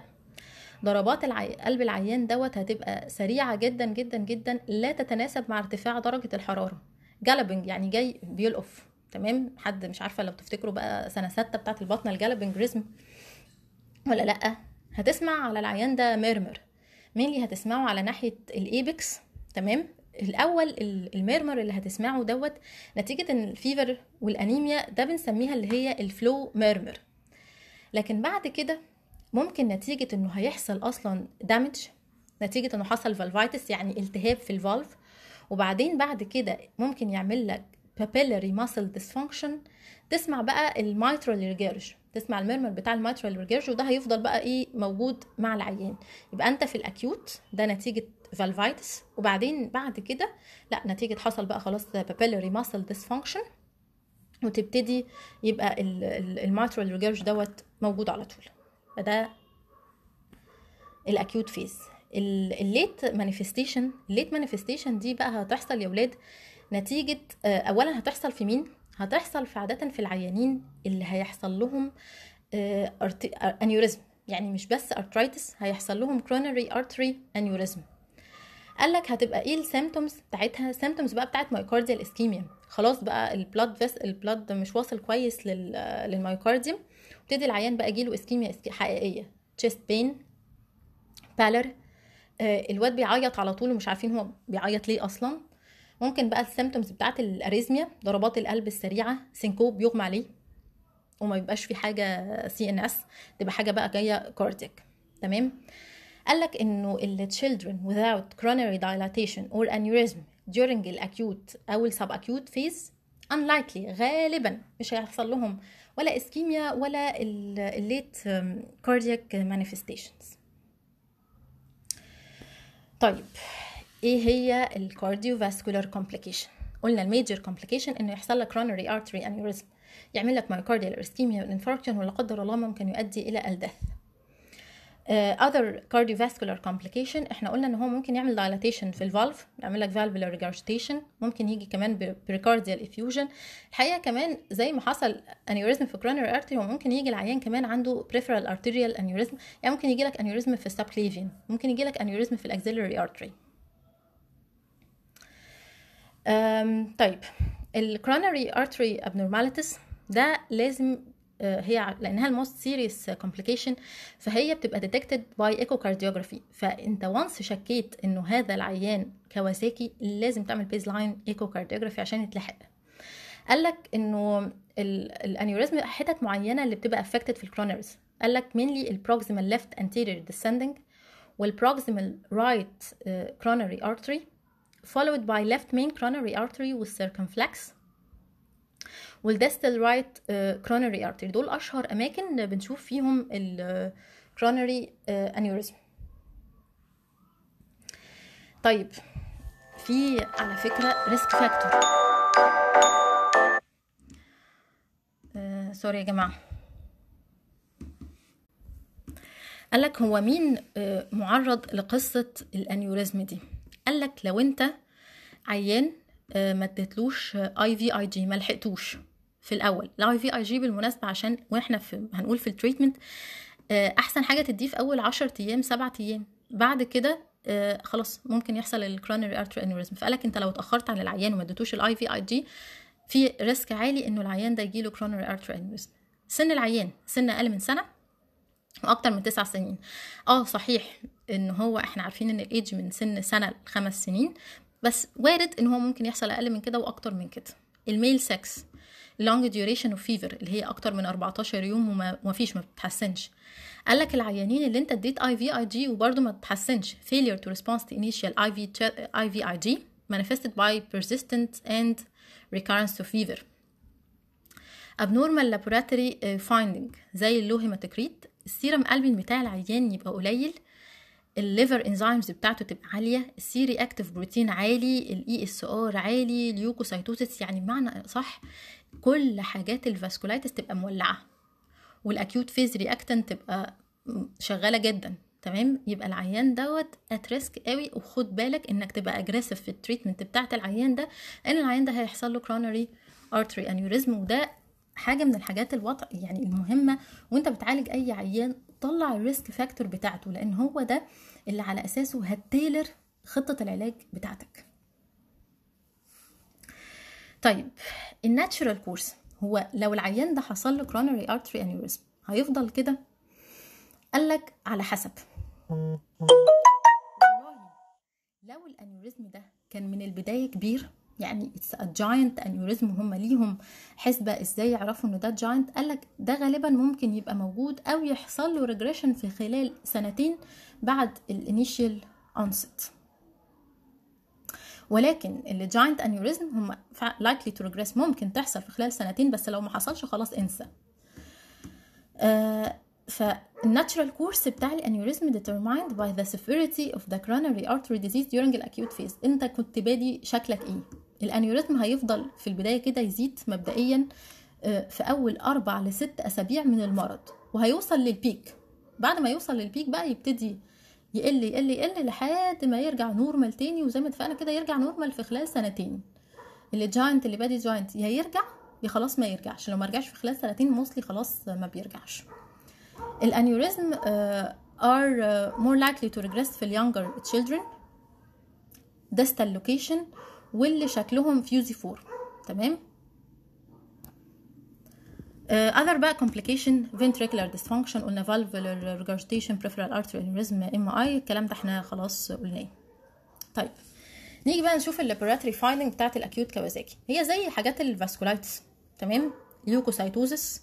ضربات العي... قلب العيان دوت هتبقى سريعه جدا جدا جدا لا تتناسب مع ارتفاع درجه الحراره جالبنج يعني جاي بيلقف تمام حد مش عارفه لو تفتكروا بقى سنه سته بتاعه البطنه الجالبنج ريزم ولا لا هتسمع على العيان ده ميرمر مين اللي هتسمعه على ناحيه الايبكس تمام الاول الميرمر اللي هتسمعه دوت نتيجه ان الفيفر والانيميا ده بنسميها اللي هي الفلو ميرمر لكن بعد كده ممكن نتيجة انه هيحصل اصلا دامج نتيجة انه حصل فالفايتس يعني التهاب في الفالف وبعدين بعد كده ممكن يعمل لك papillary muscle dysfunction تسمع بقى الميترال ريجيرج تسمع المرمر بتاع الميترال ريجيرج وده هيفضل بقى ايه موجود مع العيان يبقى انت في الاكيوت ده نتيجه فالفايتس وبعدين بعد كده لا نتيجه حصل بقى خلاص بابيلاري ماسل ديسفانكشن وتبتدي يبقى الميترال ريجيرج دوت موجود على طول فده الاكيوت فيز الليت مانيفستيشن الليت مانيفستيشن دي بقى هتحصل يا ولاد نتيجه آه، اولا هتحصل في مين هتحصل في عاده في العيانين اللي هيحصل لهم انيوريزم آه، آه، يعني مش بس ارترايتس هيحصل لهم كرونري ارتري انيوريزم قال لك هتبقى ايه السيمتومز بتاعتها سيمتومز بقى بتاعت مايكارديال اسكيميا خلاص بقى البلاد فيس البلاد مش واصل كويس للمايكارديوم ابتدي العيان بقى جيله اسكيميا حقيقيه تشيست بين بالر الواد بيعيط على طول ومش عارفين هو بيعيط ليه اصلا ممكن بقى السيمتومز بتاعت الاريزميا ضربات القلب السريعه سينكوب يغمى عليه وما بيبقاش في حاجه سي ان اس تبقى حاجه بقى جايه كارديك تمام قال لك انه التشيلدرن children without coronary dilatation or aneurysm during الاكيوت او السب اكيوت فيز unlikely غالبا مش هيحصل لهم ولا اسكيميا ولا الليت كاردياك مانيفستيشنز طيب ايه هي الكارديوفاسكولار كومبليكيشن قلنا الميجر كومبليكيشن انه يحصل لك كرونري ارتري انيوريزم يعمل لك مايوكارديال اسكيميا والانفاركشن ولا قدر الله ممكن يؤدي الى الدث other cardiovascular complication احنا قلنا ان هو ممكن يعمل dilatation في الفالف يعمل لك valvular regurgitation ممكن يجي كمان pericardial effusion الحقيقه كمان زي ما حصل aneurysm في coronary artery هو ممكن يجي العيان كمان عنده peripheral arterial aneurysm يعني ممكن يجي لك aneurysm في subclavian ممكن يجي لك aneurysm في axillary artery طيب ال coronary artery abnormalities ده لازم آه، هي لانها الموست سيريس كومبليكيشن فهي بتبقى ديتكتد باي ايكوكارديوجرافي فانت وانس شكيت انه هذا العيان كواساكي لازم تعمل بيز لاين ايكوكارديوجرافي عشان يتلحق قال لك انه الانيوريزم حتت معينه اللي بتبقى افكتد في الكرونرز قال لك mainly البروكسيمال ليفت anterior descending والبروكسيمال رايت كرونري artery followed by left main coronary artery circumflex والديستال رايت كرونري ارتري دول اشهر اماكن بنشوف فيهم الكرونري انيوريزم uh, uh, طيب في على فكره ريسك فاكتور سوري يا جماعه قالك هو مين uh, معرض لقصه الانيوريزم دي قالك لو انت عيان ما اديتلوش اي في اي جي ما لحقتوش في الاول الاي في اي جي بالمناسبه عشان واحنا في هنقول في التريتمنت آه، احسن حاجه تديه في اول 10 ايام 7 ايام بعد كده آه، خلاص ممكن يحصل الكرونري ارتري انوريزم فقالك انت لو اتاخرت عن العيان وما اديتوش الاي في اي جي في ريسك عالي انه العيان ده يجيله كرونري ارتري انوريزم سن العيان سن اقل من سنه واكتر من تسع سنين اه صحيح ان هو احنا عارفين ان الايدج من سن سنه لخمس سنين بس وارد ان هو ممكن يحصل اقل من كده واكتر من كده الميل سكس لونج ديوريشن اوف فيفر اللي هي اكتر من 14 يوم وما فيش ما بتتحسنش قال لك العيانين اللي انت اديت اي في اي جي وبرده ما بتتحسنش failure to response to initial IV IV IG manifested by persistent and recurrence to fever abnormal laboratory uh, finding زي اللو هيماتوكريت السيرم قلبي بتاع العيان يبقى قليل الليفر انزيمز بتاعته تبقى عاليه السي رياكتيف بروتين عالي الاي اس e ار عالي اليوكوسايتوسيس يعني بمعنى صح كل حاجات الفاسكولايتس تبقى مولعه والاكيوت فيز رياكتن تبقى شغاله جدا تمام يبقى العيان دوت ات ريسك قوي وخد بالك انك تبقى اجريسيف في التريتمنت بتاعه العيان ده ان العيان ده هيحصل له كرونري ارتري انيوريزم وده حاجه من الحاجات الوضع يعني المهمه وانت بتعالج اي عيان طلع الريسك فاكتور بتاعته لان هو ده اللي على اساسه هتيلر خطه العلاج بتاعتك طيب الناتشورال كورس هو لو العيان ده حصل له كرونري ارتري انيوريزم هيفضل كده قال لك على حسب والله لو الانيوريزم ده كان من البدايه كبير يعني اتس ا جاينت انيوريزم هم ليهم حسبه ازاي يعرفوا ان ده جاينت قال لك ده غالبا ممكن يبقى موجود او يحصل له ريجريشن في خلال سنتين بعد الانيشال انست ولكن اللي جاينت انيوريزم هم لايكلي تو ريجريس ممكن تحصل في خلال سنتين بس لو ما حصلش خلاص انسى آه فالناتشرال كورس بتاع الانيوريزم ديترمايند باي ذا سيفيريتي اوف ذا كرونري ارتري ديزيز ديورنج الاكيوت فيز انت كنت بادي شكلك ايه الانيوريزم هيفضل في البدايه كده يزيد مبدئيا آه، في اول اربع لست اسابيع من المرض وهيوصل للبيك بعد ما يوصل للبيك بقى يبتدي يقل يقل يقل لحد ما يرجع نورمال تاني وزي ما اتفقنا كده يرجع نورمال في خلال سنتين اللي جاينت اللي بادي جاينت يا يرجع يا خلاص ما يرجعش لو ما رجعش في خلال سنتين موصلي خلاص ما بيرجعش الانيوريزم آه، are آه، more likely to regress في younger children distal location واللي شكلهم فيوزي فور تمام آه، other بقى complication ventricular dysfunction قلنا valvular regurgitation peripheral artery aneurysm MI الكلام ده احنا خلاص قلناه طيب نيجي بقى نشوف الليبراتري فايلنج بتاعت الاكيوت كوازاكي هي زي حاجات الفاسكولايتس تمام ليوكوسايتوزس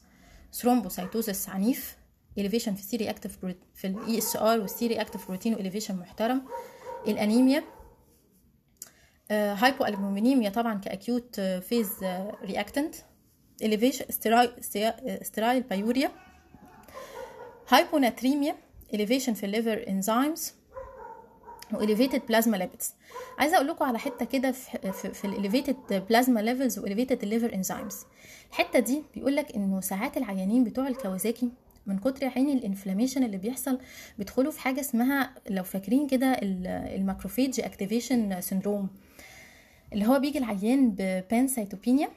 ثرومبوسايتوزس عنيف elevation في سيري اكتف في الاي اس ار والسيري اكتف بروتين واليفيشن محترم الانيميا هايبو آه، uh, طبعا كاكيوت فيز رياكتنت uh, elevation sterile eh, pyuria hyponatremia elevation في الليفر enzymes وإليفيتد بلازما ليبيدز عايزه اقول لكم على حته كده في, في, في الاليفيتد بلازما ليفلز واليفيتد الليفر انزيمز الحته دي بيقول لك انه ساعات العيانين بتوع الكوازاكي من كتر عين الانفلاميشن اللي بيحصل بيدخلوا في حاجه اسمها لو فاكرين كده الماكروفيج اكتيفيشن سيندروم اللي هو بيجي العيان ببانسايتوبينيا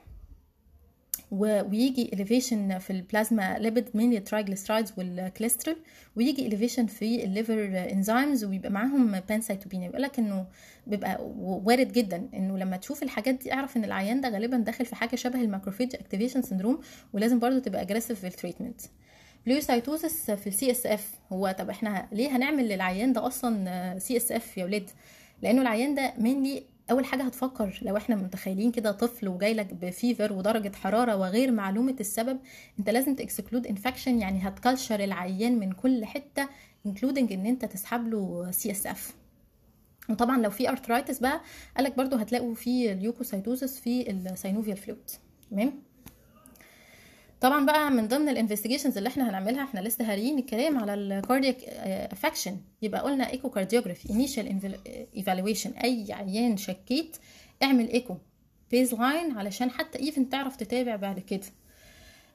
ويجي اليفيشن في البلازما ليبيد من الترايجليسرايدز والكليسترول ويجي اليفيشن في الليفر انزيمز ويبقى معاهم بانسايتوبينيا بيقول لك انه بيبقى وارد جدا انه لما تشوف الحاجات دي اعرف ان العيان ده غالبا داخل في حاجه شبه الماكروفيج اكتيفيشن سندروم ولازم برضو تبقى اجريسيف في التريتمنت بليوسايتوسس في السي اس اف هو طب احنا ليه هنعمل للعيان ده اصلا سي اس اف يا ولاد لانه العيان ده مينلي اول حاجه هتفكر لو احنا متخيلين كده طفل وجاي لك بفيفر ودرجه حراره وغير معلومه السبب انت لازم تكسكلود انفكشن يعني هتكلشر العيان من كل حته انكلودنج ان انت تسحب له سي اس اف وطبعا لو في ارترايتس بقى قالك برضو هتلاقوا في اليوكوسايتوزس في الساينوفيال فلويد تمام طبعا بقى من ضمن الانفستيجيشنز اللي احنا هنعملها احنا لسه هاريين الكلام على الكاردياك افكشن آه، يبقى قلنا ايكو كارديوجرافي انيشال ايفالويشن اي عيان شكيت اعمل ايكو بيز لاين علشان حتى ايفن تعرف تتابع بعد كده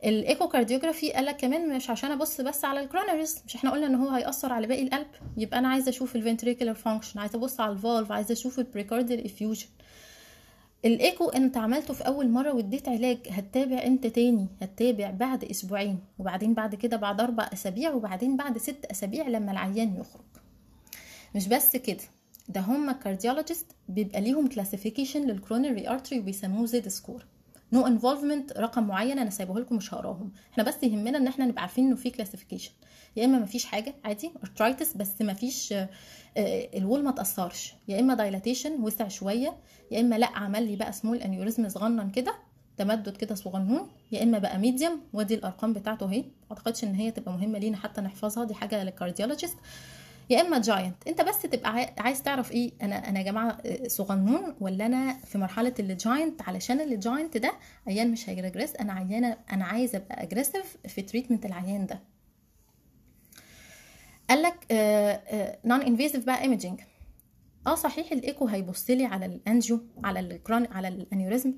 الايكو كارديوجرافي قال لك كمان مش عشان ابص بس على الكروناريز مش احنا قلنا ان هو هيأثر على باقي القلب يبقى انا عايزه اشوف الفنتريكولار فانكشن عايزه ابص على الفالف عايزه اشوف البريكارديال افيوجن الايكو انت عملته في اول مره واديت علاج هتتابع انت تاني هتتابع بعد اسبوعين وبعدين بعد كده بعد اربع اسابيع وبعدين بعد ست اسابيع لما العيان يخرج مش بس كده ده هما الكارديولوجيست بيبقى ليهم كلاسيفيكيشن للكرونري ارتري وبيسموه زد سكور نو no انفولفمنت رقم معين انا سايبه لكم مش هقراهم احنا بس يهمنا ان احنا نبقى عارفين انه في كلاسيفيكيشن يا اما مفيش حاجه عادي ارترايتس بس مفيش آه، الول ما تاثرش يا اما دايلاتيشن وسع شويه يا اما لا عمل لي بقى سمول انيوريزم صغنن كده تمدد كده صغنون يا اما بقى ميديم ودي الارقام بتاعته اهي ما اعتقدش ان هي تبقى مهمه لينا حتى نحفظها دي حاجه للكارديولوجيست يا اما جاينت انت بس تبقى عايز تعرف ايه انا انا يا جماعه آه، صغنون ولا انا في مرحله الجاينت علشان الجاينت ده عيان مش هيجريس انا عيانه انا عايزه ابقى اجريسيف في تريتمنت العيان ده قال لك نون آه، انفيزيف آه، بقى ايمجنج اه صحيح الايكو هيبص لي على الانجيو على الكرون على الانيوريزم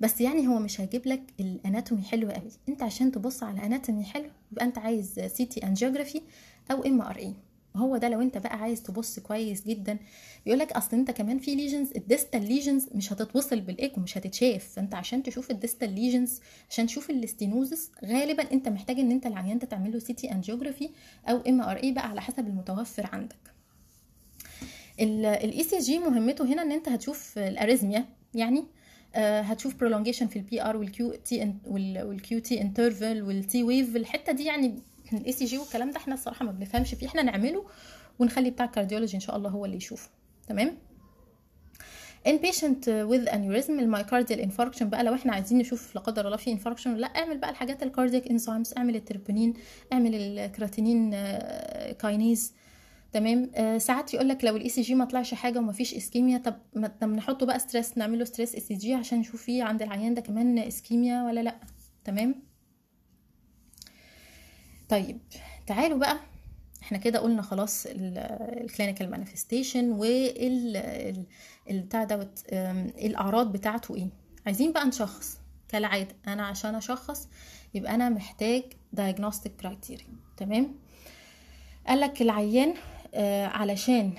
بس يعني هو مش هيجيب لك الاناتومي حلو قوي انت عشان تبص على اناتومي حلو يبقى انت عايز سي تي انجيوجرافي او ام ار اي هو ده لو انت بقى عايز تبص كويس جدا بيقول لك اصل انت كمان في ليجنز الديستال ليجنز مش هتتوصل بالايكو مش هتتشاف فانت عشان تشوف الديستال ليجنز عشان تشوف الاستينوزس غالبا انت محتاج ان انت العيان ده تعمل له سي تي انجيوجرافي او ام ار اي بقى على حسب المتوفر عندك الاي سي e جي مهمته هنا ان انت هتشوف الاريزميا يعني آه، هتشوف برولونجيشن في البي ار والكيو تي والكيو تي انترفال والتي ويف الحته دي يعني الاي سي جي والكلام ده احنا الصراحه ما بنفهمش فيه احنا نعمله ونخلي بتاع الكارديولوجي ان شاء الله هو اللي يشوفه تمام ان بيشنت وذ انيوريزم المايكارديال انفاركشن بقى لو احنا عايزين نشوف لا قدر الله في انفاركشن لا اعمل بقى الحاجات الكاردييك انزيمز اعمل التربونين اعمل الكراتينين كاينيز آه، تمام آه، ساعات يقول لك لو الاي سي جي ما طلعش حاجه وما فيش اسكيميا طب ما نحطه بقى ستريس نعمله ستريس اي سي جي عشان نشوف فيه عند العيان ده كمان اسكيميا ولا لا تمام طيب تعالوا بقى احنا كده قلنا خلاص الكلينيكال مانيفستيشن وال بتاع دوت الاعراض بتاعته ايه عايزين بقى نشخص كالعاده انا عشان اشخص يبقى انا محتاج دايجنوستيك كرايتيريا تمام قال لك العيان آه، علشان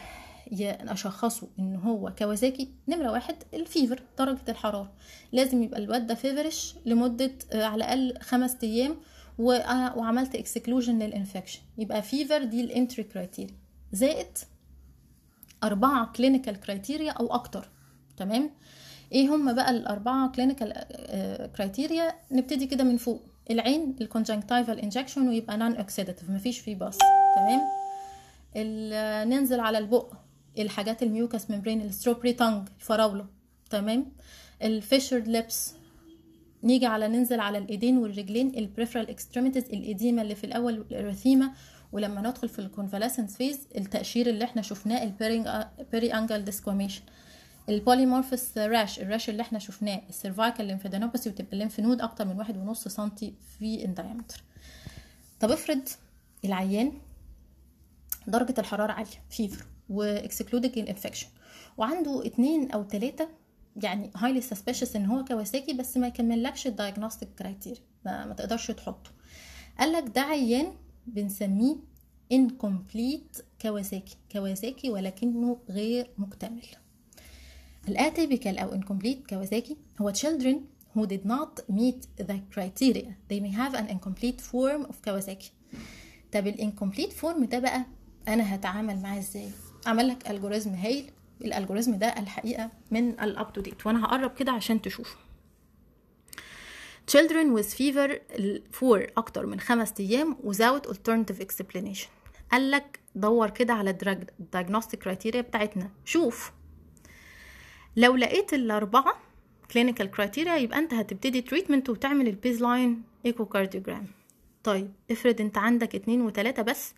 اشخصه ان هو كوازاكي نمره واحد الفيفر درجه الحراره لازم يبقى الواد ده فيفرش لمده آه، على الاقل خمس ايام وعملت اكسكلوجن للانفكشن يبقى فيفر دي الانتري كرايتيريا زائد أربعة كلينيكال كرايتيريا أو أكتر تمام ايه هم بقى الأربعة كلينيكال آه، كرايتيريا نبتدي كده من فوق العين الكونجنكتيفال انجكشن ويبقى نان اوكسيداتيف مفيش فيه باص تمام ننزل على البق الحاجات الميوكس ممبرين الستروبري تانج الفراوله تمام الفيشر ليبس نيجي على ننزل على الايدين والرجلين البريفرال اكستريميتيز الاديمه اللي في الاول والاريثيما ولما ندخل في الكونفاليسنس فيز التاشير اللي احنا شفناه البيري انجل ديسكوميشن البوليمورفس راش الراش اللي احنا شفناه السيرفايكال ليمفيدينوباثي وتبقى اللينف نود اكتر من واحد ونص سنتي في الدايمتر طب افرض العيان درجه الحراره عاليه فيفر واكسكلودنج الانفكشن وعنده اتنين او تلاتة يعني هايلي سسبشس ان هو كواساكي بس ما يكملكش الدايجنوستيك كرايتيريا ما, ما تقدرش تحطه قال لك ده عيان بنسميه incomplete كواساكي كواساكي ولكنه غير مكتمل الاتيبيكال او incomplete كواساكي هو children who did not meet the criteria they may have an incomplete form of كواساكي طب الانكمبليت فورم ده بقى انا هتعامل معاه ازاي عمل لك الجوريزم هايل الالجوريزم ده الحقيقه من الاب تو ديت وانا هقرب كده عشان تشوفه children with fever for اكتر من خمس ايام without alternative explanation قال لك دور كده على الديagnostic criteria بتاعتنا شوف لو لقيت الاربعه clinical criteria يبقى انت هتبتدي treatment وتعمل البيز لاين ايكوكارديوجرام طيب افرض انت عندك اتنين وتلاتة بس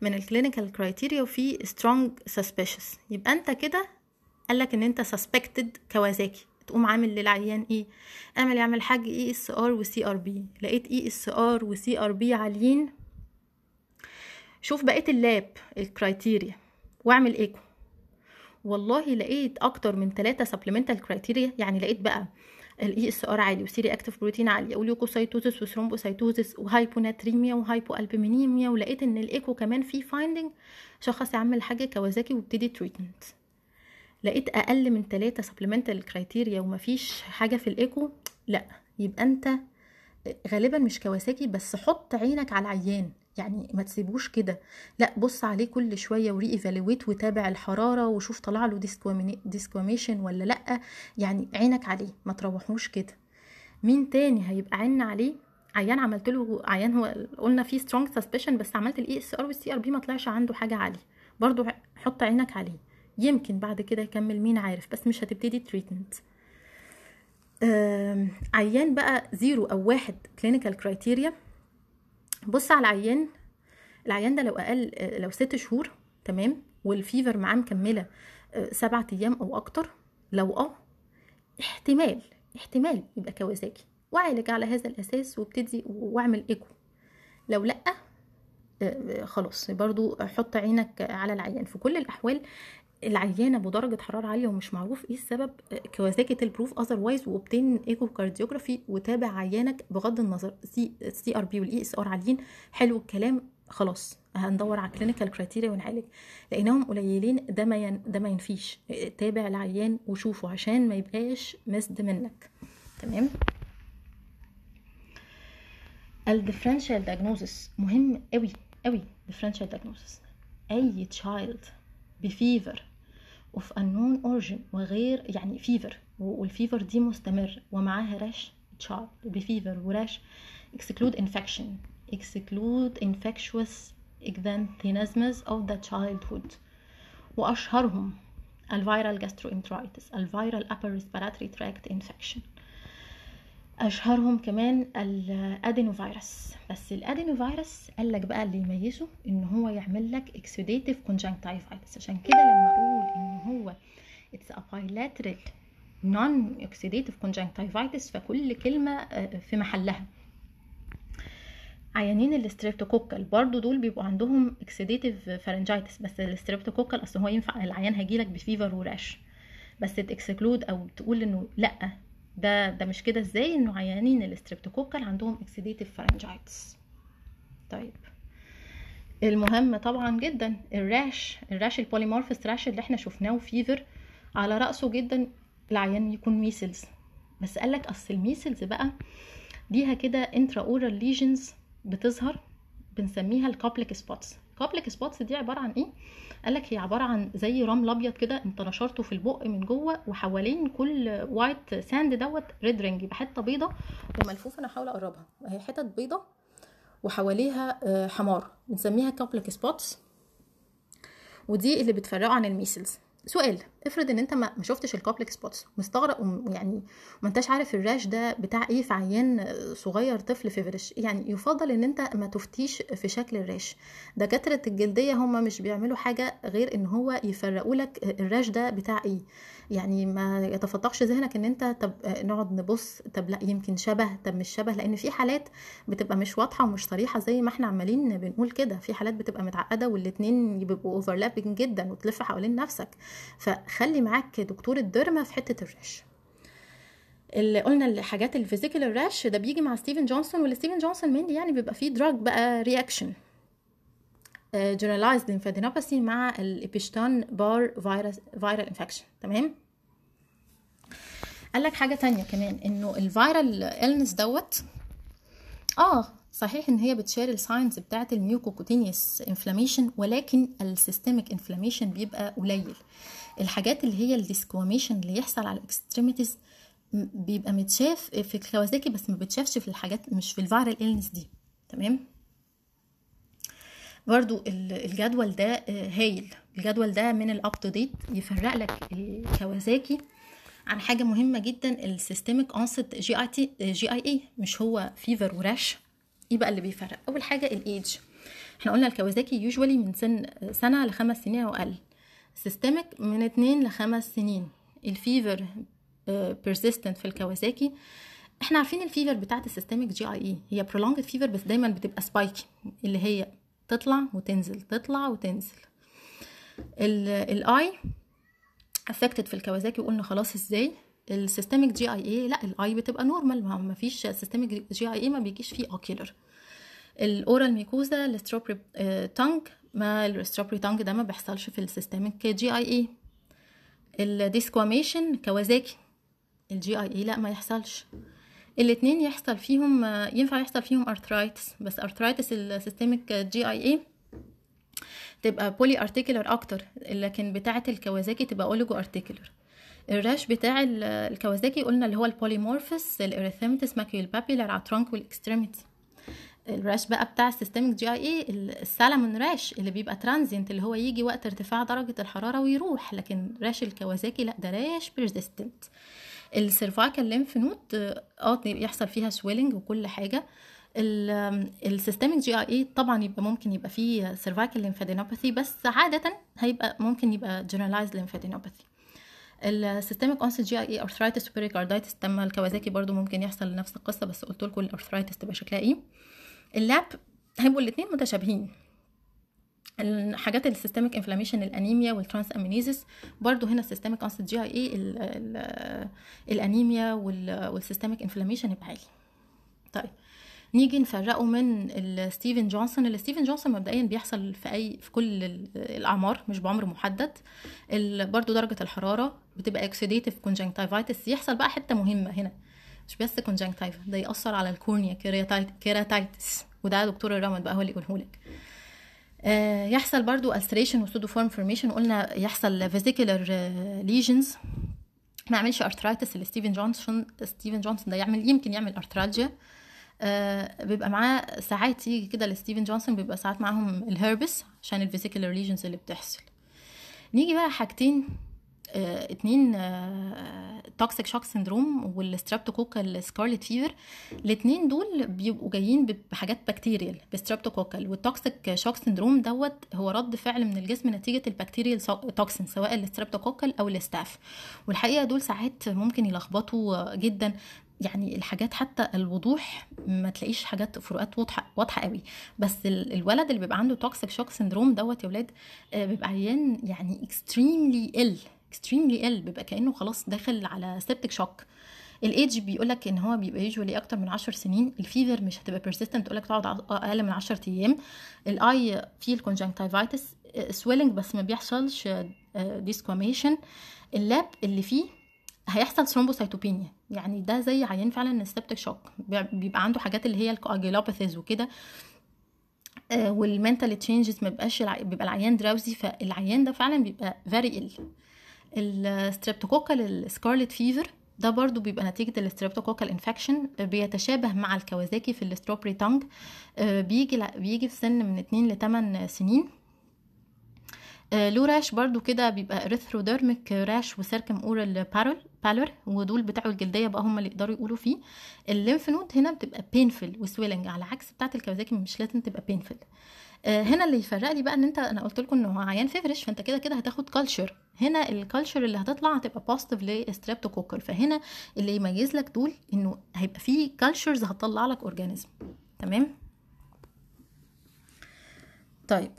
من الكلينيكال كرايتيريا وفي strong suspicious يبقى انت كده قالك ان انت suspected كوازاكي تقوم عامل للعيان ايه اعمل يعمل حاج اي e اس ار وسي ار بي لقيت اي اس ار وسي ار بي عاليين شوف بقيه اللاب الكرايتيريا واعمل ايكو والله لقيت اكتر من ثلاثة سبلمنتال كرايتيريا يعني لقيت بقى الاي اس e ار عالي وسيري اكتف بروتين عاليه وليوكوسايتوزس وثرومبوسايتوزس وهايبوناتريميا وهايبو البومينيميا ولقيت ان الايكو كمان فيه فايندنج شخص يا حاجه كوازاكي وابتدي تريتمنت لقيت اقل من 3 سبلمنتال كرايتيريا ومفيش حاجه في الايكو لا يبقى انت غالبا مش كواساكي بس حط عينك على العيان يعني ما تسيبوش كده لا بص عليه كل شويه وري ايفالويت وتابع الحراره وشوف طلع له ديسكواميشن ولا لا يعني عينك عليه ما تروحوش كده مين تاني هيبقى عين عليه عيان عملت له عيان هو قلنا فيه سترونج سسبشن بس عملت الاي اس ار والسي ار بي ما طلعش عنده حاجه عاليه برضو حط عينك عليه يمكن بعد كده يكمل مين عارف بس مش هتبتدي تريتمنت عيان بقى زيرو او واحد كلينيكال كرايتيريا بص على العيان العيان ده لو اقل آه، لو ست شهور تمام والفيفر معاه مكمله آه، سبعة ايام او اكتر لو اه احتمال احتمال يبقى كوازاكي وعالج على هذا الاساس وابتدي واعمل ايكو لو لا آه، خلاص برضو حط عينك على العيان في كل الاحوال العيانه بدرجه حراره عاليه ومش معروف ايه السبب كواساكي البروف وايز وابتين ايكو كارديوجرافي وتابع عيانك بغض النظر سي سي ار بي والاي اس ار عاليين حلو الكلام خلاص هندور على كلينيكال كرايتيريا ونعالج لانهم قليلين ده ما ين... ده ما ينفيش تابع العيان وشوفه عشان ما يبقاش مسد منك تمام الديفرنشال دايجنوزس مهم قوي قوي ديفرنشال دايجنوزس اي تشايلد بفيفر اوف unknown اورجن وغير يعني فيفر والفيفر دي مستمر ومعاها راش تشارب بفيفر وراش exclude infection exclude infectious exanthemasmus of the childhood وأشهرهم الفيرال gastroenteritis الفيرال upper respiratory tract infection اشهرهم كمان الادينوفيروس بس الادينوفيروس قال لك بقى اللي يميزه ان هو يعمل لك اكسوديتيف كونجنكتيفايتس عشان كده لما اقول ان هو اتس ا bilateral نون اكسوديتيف كونجنكتيفايتس فكل كلمه آه، في محلها عيانين الاستريبتوكوكال برضو دول بيبقوا عندهم اكسيديتيف فارنجايتس بس الاستريبتوكوكال اصل هو ينفع العيان هيجيلك بفيفر وراش بس تاكسكلود او تقول انه لا ده ده مش كده ازاي انه عيانين الاستريبتوكوكال عندهم اكسيديتيف فارنجايتس طيب المهم طبعا جدا الراش الراش البوليمورفس راش اللي احنا شفناه وفيفر على راسه جدا العيان يكون ميسلز بس قال لك اصل الميسلز بقى ليها كده انترا اورال ليجنز بتظهر بنسميها الكابليك سبوتس البابليك سبوتس دي عباره عن ايه قال لك هي عباره عن زي رمل ابيض كده انت نشرته في البق من جوه وحوالين كل وايت ساند دوت ريد رينج يبقى حته بيضه وملفوفه انا هحاول اقربها هي حتت بيضه وحواليها آه، حمار بنسميها كابليك سبوتس ودي اللي بتفرقه عن الميسلز سؤال افرض ان انت ما شفتش الكوبليك سبوتس مستغرق ويعني ما انتش عارف الراش ده بتاع ايه في عيان صغير طفل فيفرش يعني يفضل ان انت ما تفتيش في شكل الراش دكاتره الجلديه هم مش بيعملوا حاجه غير ان هو يفرقوا لك الراش ده بتاع ايه يعني ما يتفتقش ذهنك ان انت طب نقعد نبص طب لا يمكن شبه طب مش شبه لان في حالات بتبقى مش واضحه ومش صريحه زي ما احنا عمالين بنقول كده في حالات بتبقى متعقده والاتنين بيبقوا اوفرلابنج جدا وتلف حوالين نفسك ف خلي معاك دكتور الدرما في حتة الرش اللي قلنا الحاجات الفيزيكال الراش ده بيجي مع ستيفن جونسون ستيفن جونسون مين يعني بيبقى فيه دراج بقى رياكشن جنرالايزد ليمفادينوباثي مع الابيشتان بار فيروس فيرال انفكشن تمام قال لك حاجه تانية كمان انه الفيرال النس دوت اه صحيح ان هي بتشاري الساينز بتاعه الميوكوكوتينيوس انفلاميشن ولكن السيستميك انفلاميشن بيبقى قليل الحاجات اللي هي الديسكواميشن اللي يحصل على الاكستريميتيز بيبقى متشاف في الكوازاكي بس ما بتشافش في الحاجات مش في الفيرال النس دي تمام برضو الجدول ده آه، هايل الجدول ده من الاب تو ديت يفرق لك الكوازاكي عن حاجه مهمه جدا السيستميك اونست جي اي تي جي اي اي مش هو فيفر وراش ايه بقى اللي بيفرق اول حاجه الايدج احنا قلنا الكوازاكي يوجوالي من سن سنه لخمس سنين او اقل سيستمك من اتنين لخمس سنين الفيفر بيرسيستنت آه، في الكوازاكي احنا عارفين الفيفر بتاعه السيستمك جي اي اي هي برولونجد فيفر بس دايما بتبقى سبايكي اللي هي تطلع وتنزل تطلع وتنزل الاي افكتد في الكوازاكي وقلنا خلاص ازاي السيستميك جي اي اي لا الاي بتبقى نورمال ما فيش سيستميك جي اي اي ما بيجيش فيه اوكيلر الاورال ميكوزا الاستروبري تانج ما الاستروبري تانج ده ما بيحصلش في السيستميك جي اي اي الديسكواميشن كوازاكي الجي اي اي لا ما يحصلش الاثنين يحصل فيهم آه، ينفع يحصل فيهم ارثرايتس بس ارثرايتس السيستميك جي اي اي تبقى بولي ارتيكولر اكتر لكن بتاعه الكوازاكي تبقى اوليجو ارتيكولر الراش بتاع الكوازاكي قلنا اللي هو البوليمورفس الاريثيمتس ماكيولبابيلر على الترانك والاكستريميتي الراش بقى بتاع e، السيستميك جي اي اي السالمون راش اللي بيبقى ترانزينت اللي هو يجي وقت ارتفاع درجه الحراره ويروح لكن راش الكوازاكي لا ده راش بيرزيستنت السيرفايكال ليمف نود اه يحصل فيها سويلنج وكل حاجه السيستميك جي اي اي طبعا يبقى ممكن يبقى فيه سيرفايكال ليمفادينوباثي بس عاده هيبقى ممكن يبقى جنرالايزد ليمفادينوباثي السيستميك اونست جي اي ارثرايتس وبيريكاردايتس تم الكوازاكي برضو ممكن يحصل نفس القصه بس قلت لكم الارثرايتس تبقى شكلها ايه اللاب هيبقوا الاثنين متشابهين الحاجات السيستميك انفلاميشن الانيميا والترانس امينيزس برضو هنا السيستميك اونست جي اي اي الانيميا والسيستميك انفلاميشن يبقى عالي طيب نيجي نفرقه من ستيفن جونسون ستيفن جونسون مبدئيا بيحصل في اي في كل الاعمار مش بعمر محدد برضو درجه الحراره بتبقى اكسيديتيف كونجنكتيفايتس يحصل بقى حته مهمه هنا مش بس كونجنكتيف ده ياثر على الكورنيا كيراتايتس وده دكتور الرمد بقى هو اللي يقوله لك آه، يحصل برضو الستريشن وسودو فورم فورميشن قلنا يحصل فيزيكولر ليجنز آه، ما يعملش أرترايتس لستيفن جونسون ستيفن جونسون ده يعمل يمكن يعمل ارثرالجيا آه، بيبقى معاه ساعات يجي كده لستيفن جونسون بيبقى ساعات معاهم الهيربس عشان الفيسيكولار ليجنز اللي بتحصل نيجي بقى حاجتين آه اتنين توكسيك شوك سندروم والسترابتوكوكال سكارلت فيفر الاتنين دول بيبقوا جايين بحاجات بكتيريال بسترابتوكوكال والتوكسيك شوك سندروم دوت هو رد فعل من الجسم نتيجه البكتيريال توكسين سواء السترابتوكوكال او الستاف والحقيقه دول ساعات ممكن يلخبطوا جدا يعني الحاجات حتى الوضوح ما تلاقيش حاجات فروقات واضحه واضحه قوي بس الولد اللي بيبقى عنده توكسيك شوك سندروم دوت يا ولاد آه، بيبقى عيان يعني اكستريملي ال اكستريملي ال بيبقى كانه خلاص داخل على سيبتك شوك الايدج بيقول لك ان هو بيبقى يجولي اكتر من 10 سنين الفيفر مش هتبقى بيرسيستنت تقول لك تقعد اقل من 10 ايام الاي فيه الكونجنكتيفايتس سويلنج بس ما بيحصلش ديسكواميشن آه، آه، اللاب اللي فيه هيحصل ثرومبوسايتوبينيا يعني ده زي عيان فعلا السبتك شوك بيبقى عنده حاجات اللي هي الكواجيلوباثيز وكده آه، والمنتال تشينجز ما بيبقاش بيبقى العيان دراوزي فالعيان ده فعلا بيبقى فيري ال الستريبتوكوكال السكارلت فيفر ده برضو بيبقى نتيجة الستريبتوكوكال انفكشن بيتشابه مع الكوازاكي في الستروبري تانج آه، بيجي بيجي في سن من 2 ل 8 سنين آه، لو راش برضو كده بيبقى اريثروديرميك راش وسيركم اورال بارول بالر ودول بتاعوا الجلديه بقى هم اللي يقدروا يقولوا فيه الليمف نود هنا بتبقى بينفل وسويلنج على عكس بتاعه الكوازاكي مش لازم تبقى بينفل آه هنا اللي يفرق لي بقى ان انت انا قلت لكم ان هو عيان فيفرش فانت كده كده هتاخد كلتشر هنا الكالتشر اللي هتطلع هتبقى بوزيتيف لستريبتوكوكل فهنا اللي يميز لك دول انه هيبقى في كالتشرز هتطلع لك اورجانيزم تمام طيب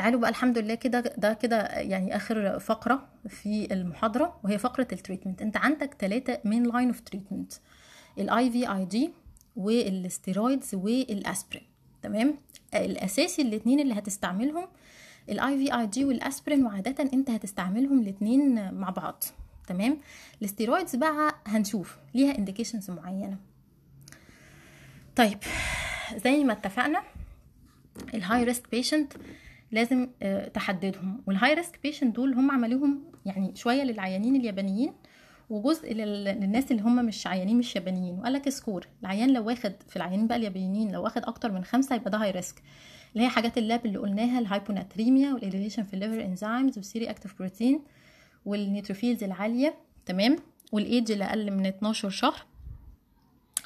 تعالوا بقى الحمد لله كده ده كده يعني اخر فقره في المحاضره وهي فقره التريتمنت انت عندك ثلاثه مين لاين اوف تريتمنت الاي في اي جي والاستيرويدز والاسبرين تمام الاساسي الاثنين اللي هتستعملهم الاي في اي جي والاسبرين وعاده انت هتستعملهم الاثنين مع بعض تمام الاسترويدز بقى هنشوف ليها انديكيشنز معينه طيب زي ما اتفقنا الهاي ريسك بيشنت لازم آه، تحددهم والهاي ريسك بيشنت دول هم عملوهم يعني شويه للعيانين اليابانيين وجزء للناس اللي هم مش عيانين مش يابانيين وقال لك سكور العيان لو واخد في العيانين بقى اليابانيين لو واخد اكتر من خمسه يبقى ده هاي ريسك اللي هي حاجات اللاب اللي قلناها الهايبوناتريميا والاليفيشن في الليفر انزيمز والسيري اكتيف بروتين والنيتروفيلز العاليه تمام والايدج اللي اقل من 12 شهر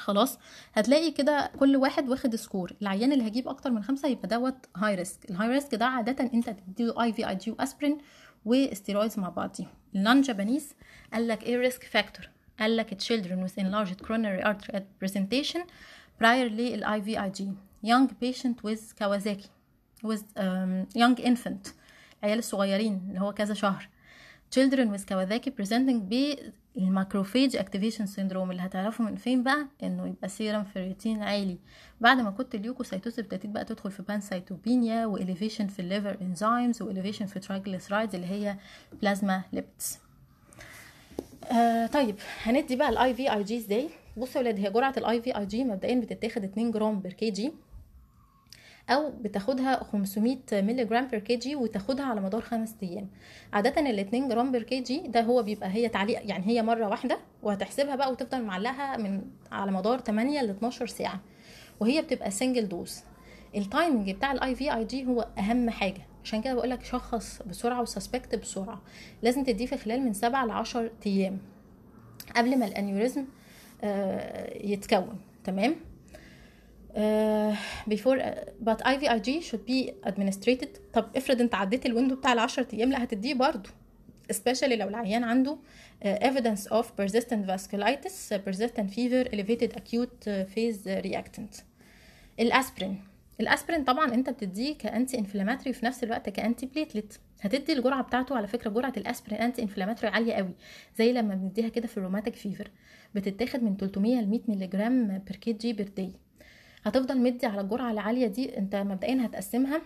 خلاص هتلاقي كده كل واحد واخد سكور العيان اللي هجيب اكتر من خمسه يبقى دوت هاي ريسك الهاي ريسك ده عاده انت تديله اي في اي جي واسبرين واستيرويدز مع بعضيهم النون جابانيز قال لك ايه ريسك فاكتور قال لك children with enlarged coronary artery at presentation prior في اي young patient with Kawasaki with um, young infant العيال الصغيرين اللي هو كذا شهر children with Kawasaki presenting ب الماكروفيج اكتيفيشن سيندروم اللي هتعرفه من فين بقى انه يبقى سيرم فيريتين عالي بعد ما كنت اليوكوسايتوز ابتدت بقى تدخل في بانسايتوبينيا واليفيشن في الليفر انزيمز واليفيشن في ترايجليسرايد اللي هي بلازما ليبتس آه طيب هندي بقى الاي في اي جي ازاي بصوا يا ولاد هي جرعه الاي في اي جي مبدئيا بتتاخد 2 جرام بير كي جي او بتاخدها 500 ملغ بير كي جي وتاخدها على مدار خمس ايام عاده ال 2 جرام بير كي جي ده هو بيبقى هي تعليق يعني هي مره واحده وهتحسبها بقى وتفضل معلقها من على مدار 8 ل 12 ساعه وهي بتبقى سنجل دوز التايمنج بتاع الاي في اي جي هو اهم حاجه عشان كده بقول لك شخص بسرعه وسسبكت بسرعه لازم تديه في خلال من 7 ل 10 ايام قبل ما الانيوريزم آه، يتكون تمام بات آه، before في but IVIG should be administrated طب افرض انت عديت الويندو بتاع ال 10 ايام لا هتديه برضه especially لو العيان عنده uh, evidence of persistent vasculitis, persistent fever, elevated acute آه، phase reactant. الاسبرين الاسبرين طبعا انت بتديه كانتي انفلاماتري وفي نفس الوقت كانتي بليتلت هتدي الجرعه بتاعته على فكره جرعه الاسبرين انتي انفلاماتري عاليه قوي زي لما بنديها كده في الروماتيك فيفر بتتاخد من 300 ل 100 ملغ بير كي جي بير دي هتفضل مدي على الجرعه العاليه دي انت مبدئيا هتقسمها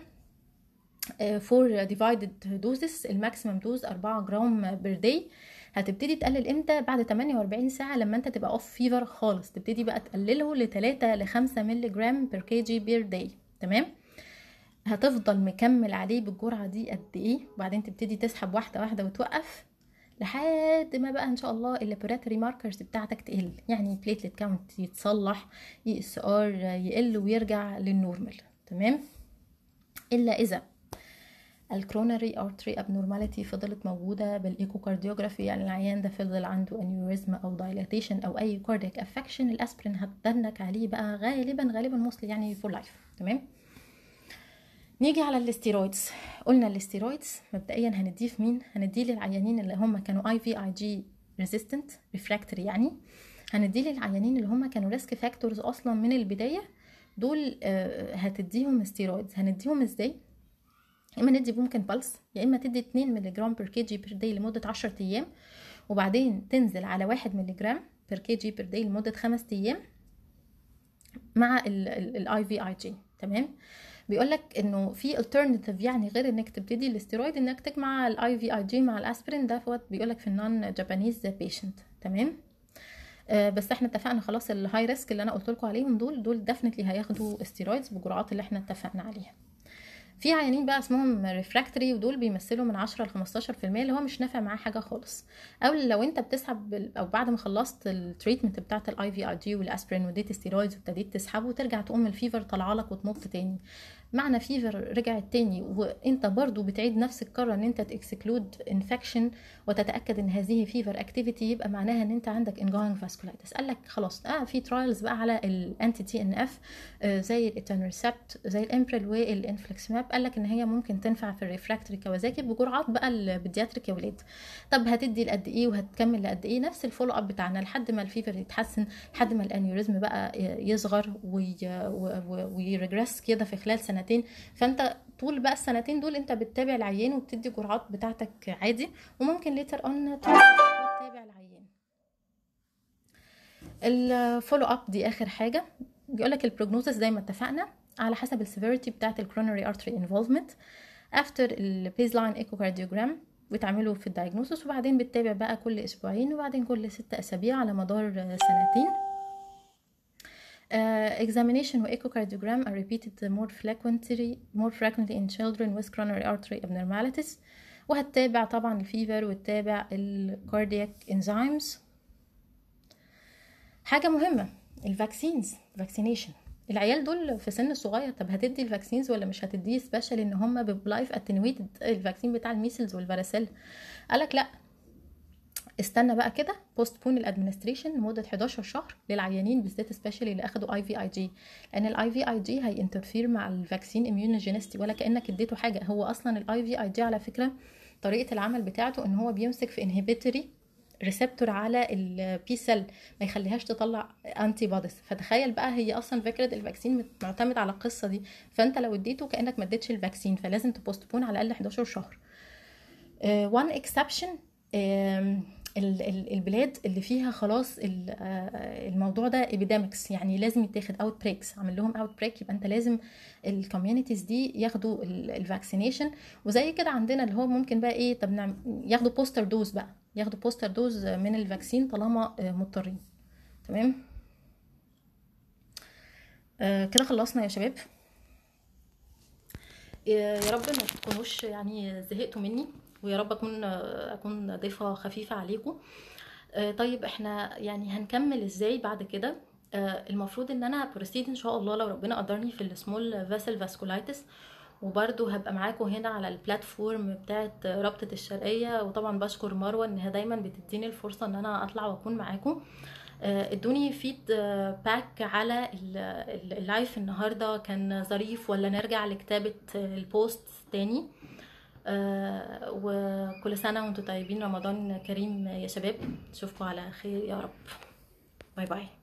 فور ديفايدد دوزز الماكسيمم دوز 4 جرام بير داي هتبتدي تقلل امتى بعد 48 ساعه لما انت تبقى اوف فيفر خالص تبتدي بقى تقلله ل 3 ل 5 مللي جرام بير كي جي بير داي تمام هتفضل مكمل عليه بالجرعه دي قد ايه وبعدين تبتدي تسحب واحده واحده وتوقف لحد ما بقى ان شاء الله اللابوراتوري ماركرز بتاعتك تقل يعني البليتلت كاونت يتصلح اي اس ار يقل ويرجع للنورمال تمام الا اذا الكرونري ارتري ابنورماليتي فضلت موجوده بالايكوكارديوجرافي يعني العيان ده فضل عنده انيوريزم او دايلاتيشن او اي كاردياك افكشن الاسبرين هتدنك عليه بقى غالبا غالبا موصل يعني فور لايف تمام نيجي على الاستيرويدز قلنا الاستيرويدز مبدئيا هنديه في مين هنديه للعيانين اللي هم كانوا اي في اي جي ريزيستنت ريفراكتري يعني هنديه للعيانين اللي هم كانوا ريسك فاكتورز اصلا من البدايه دول آه، هتديهم استيرويدز هنديهم ازاي يا اما ندي ممكن بلس يا اما تدي 2 مللي جرام بير كي جي بير داي لمده 10 ايام وبعدين تنزل على 1 مللي جرام بير كي جي بير داي لمده 5 ايام مع الاي في اي جي تمام بيقولك انه في alternative يعني غير انك تبتدي الاسترويد انك تجمع الاي في اي جي مع الاسبرين ده فوت بيقولك في النون جابانيز بيشنت تمام آه، بس احنا اتفقنا خلاص الهاي ريسك اللي انا قلت لكم عليهم دول دول ديفنتلي هياخدوا استيرويدز بجرعات اللي احنا اتفقنا عليها في عيانين بقى اسمهم ريفراكتري ودول بيمثلوا من 10 ل 15% اللي هو مش نافع معاه حاجه خالص او لو انت بتسحب او بعد ما خلصت التريتمنت بتاعه الاي في اي جي والاسبرين وديت ستيرويدز وابتديت تسحبه ترجع تقوم الفيفر طالعه لك وتنط تاني معنى فيفر رجعت تاني وانت برضو بتعيد نفس القرار ان انت تاكسكلود انفكشن وتتاكد ان هذه فيفر اكتيفيتي يبقى معناها ان انت عندك انجوينج فاسكولايتس قال لك خلاص اه في ترايلز بقى على الانتي تي ان اف زي ريسبت زي الامبريل والانفلكس ماب قال لك ان هي ممكن تنفع في الريفراكتري كوازاكي بجرعات بقى البيدياتريك يا ولاد طب هتدي لقد ايه وهتكمل لقد ايه نفس الفولو اب بتاعنا لحد ما الفيفر يتحسن لحد ما الانيوريزم بقى يصغر ويرجريس كده في خلال سنة سنتين فانت طول بقى السنتين دول انت بتتابع العيان وبتدي جرعات بتاعتك عادي وممكن ليتر اون تتابع العيان الفولو اب دي اخر حاجه بيقول لك البروجنوزس زي ما اتفقنا على حسب السيفيريتي بتاعت الكرونري ارتري انفولفمنت افتر البيز لاين ايكوكارديوجرام بتعمله في الدايجنوسس وبعدين بتتابع بقى كل اسبوعين وبعدين كل ست اسابيع على مدار سنتين Uh, examination وechocardiogram are repeated more frequently more frequently in children with coronary artery abnormalities وهتتابع طبعا الفيفر وتتابع الكاردياك انزيمز حاجة مهمة الفاكسينز فاكسينيشن العيال دول في سن صغير طب هتدي الفاكسينز ولا مش هتديه سبيشال ان هم بلايف اتنويتد الفاكسين بتاع الميسلز والفاراسيلا قالك لا استنى بقى كده بوست بون الادمنستريشن لمده 11 شهر للعيانين بالذات سبيشالي اللي اخدوا اي في اي جي لان الاي في اي جي هينترفير مع الفاكسين اميونوجينستي ولا كانك اديته حاجه هو اصلا الاي في اي جي على فكره طريقه العمل بتاعته ان هو بيمسك في انهبيتوري ريسبتور على البي سيل ما يخليهاش تطلع انتي بوديز فتخيل بقى هي اصلا فكره الفاكسين معتمد على القصه دي فانت لو اديته كانك ما اديتش الفاكسين فلازم تبوستبون على الاقل 11 شهر وان uh, اكسبشن البلاد اللي فيها خلاص آه، الموضوع ده ايبيديمكس يعني لازم يتاخد اوت بريكس عامل لهم اوت بريك يبقى انت لازم الكوميونيتيز دي ياخدوا الفاكسينيشن وزي كده عندنا اللي هو ممكن بقى ايه طب نعمل ياخدوا بوستر دوز بقى ياخدوا بوستر دوز من الفاكسين طالما آه، مضطرين تمام آه، كده خلصنا يا شباب يا رب ما تكونوش يعني زهقتوا مني ويا رب اكون اكون ضيفه خفيفه عليكم آه، طيب احنا يعني هنكمل ازاي بعد كده آه، المفروض ان انا بروسيد ان شاء الله لو ربنا قدرني في السمول فاسل فاسكولايتس وبرده هبقى معاكم هنا على البلاتفورم بتاعه رابطه الشرقيه وطبعا بشكر مروه انها دايما بتديني الفرصه ان انا اطلع واكون معاكم آه، ادوني فيد باك على اللايف النهارده كان ظريف ولا نرجع لكتابه البوست تاني آه، وكل سنة وانتم طيبين رمضان كريم يا شباب نشوفكم على خير يا رب باي باي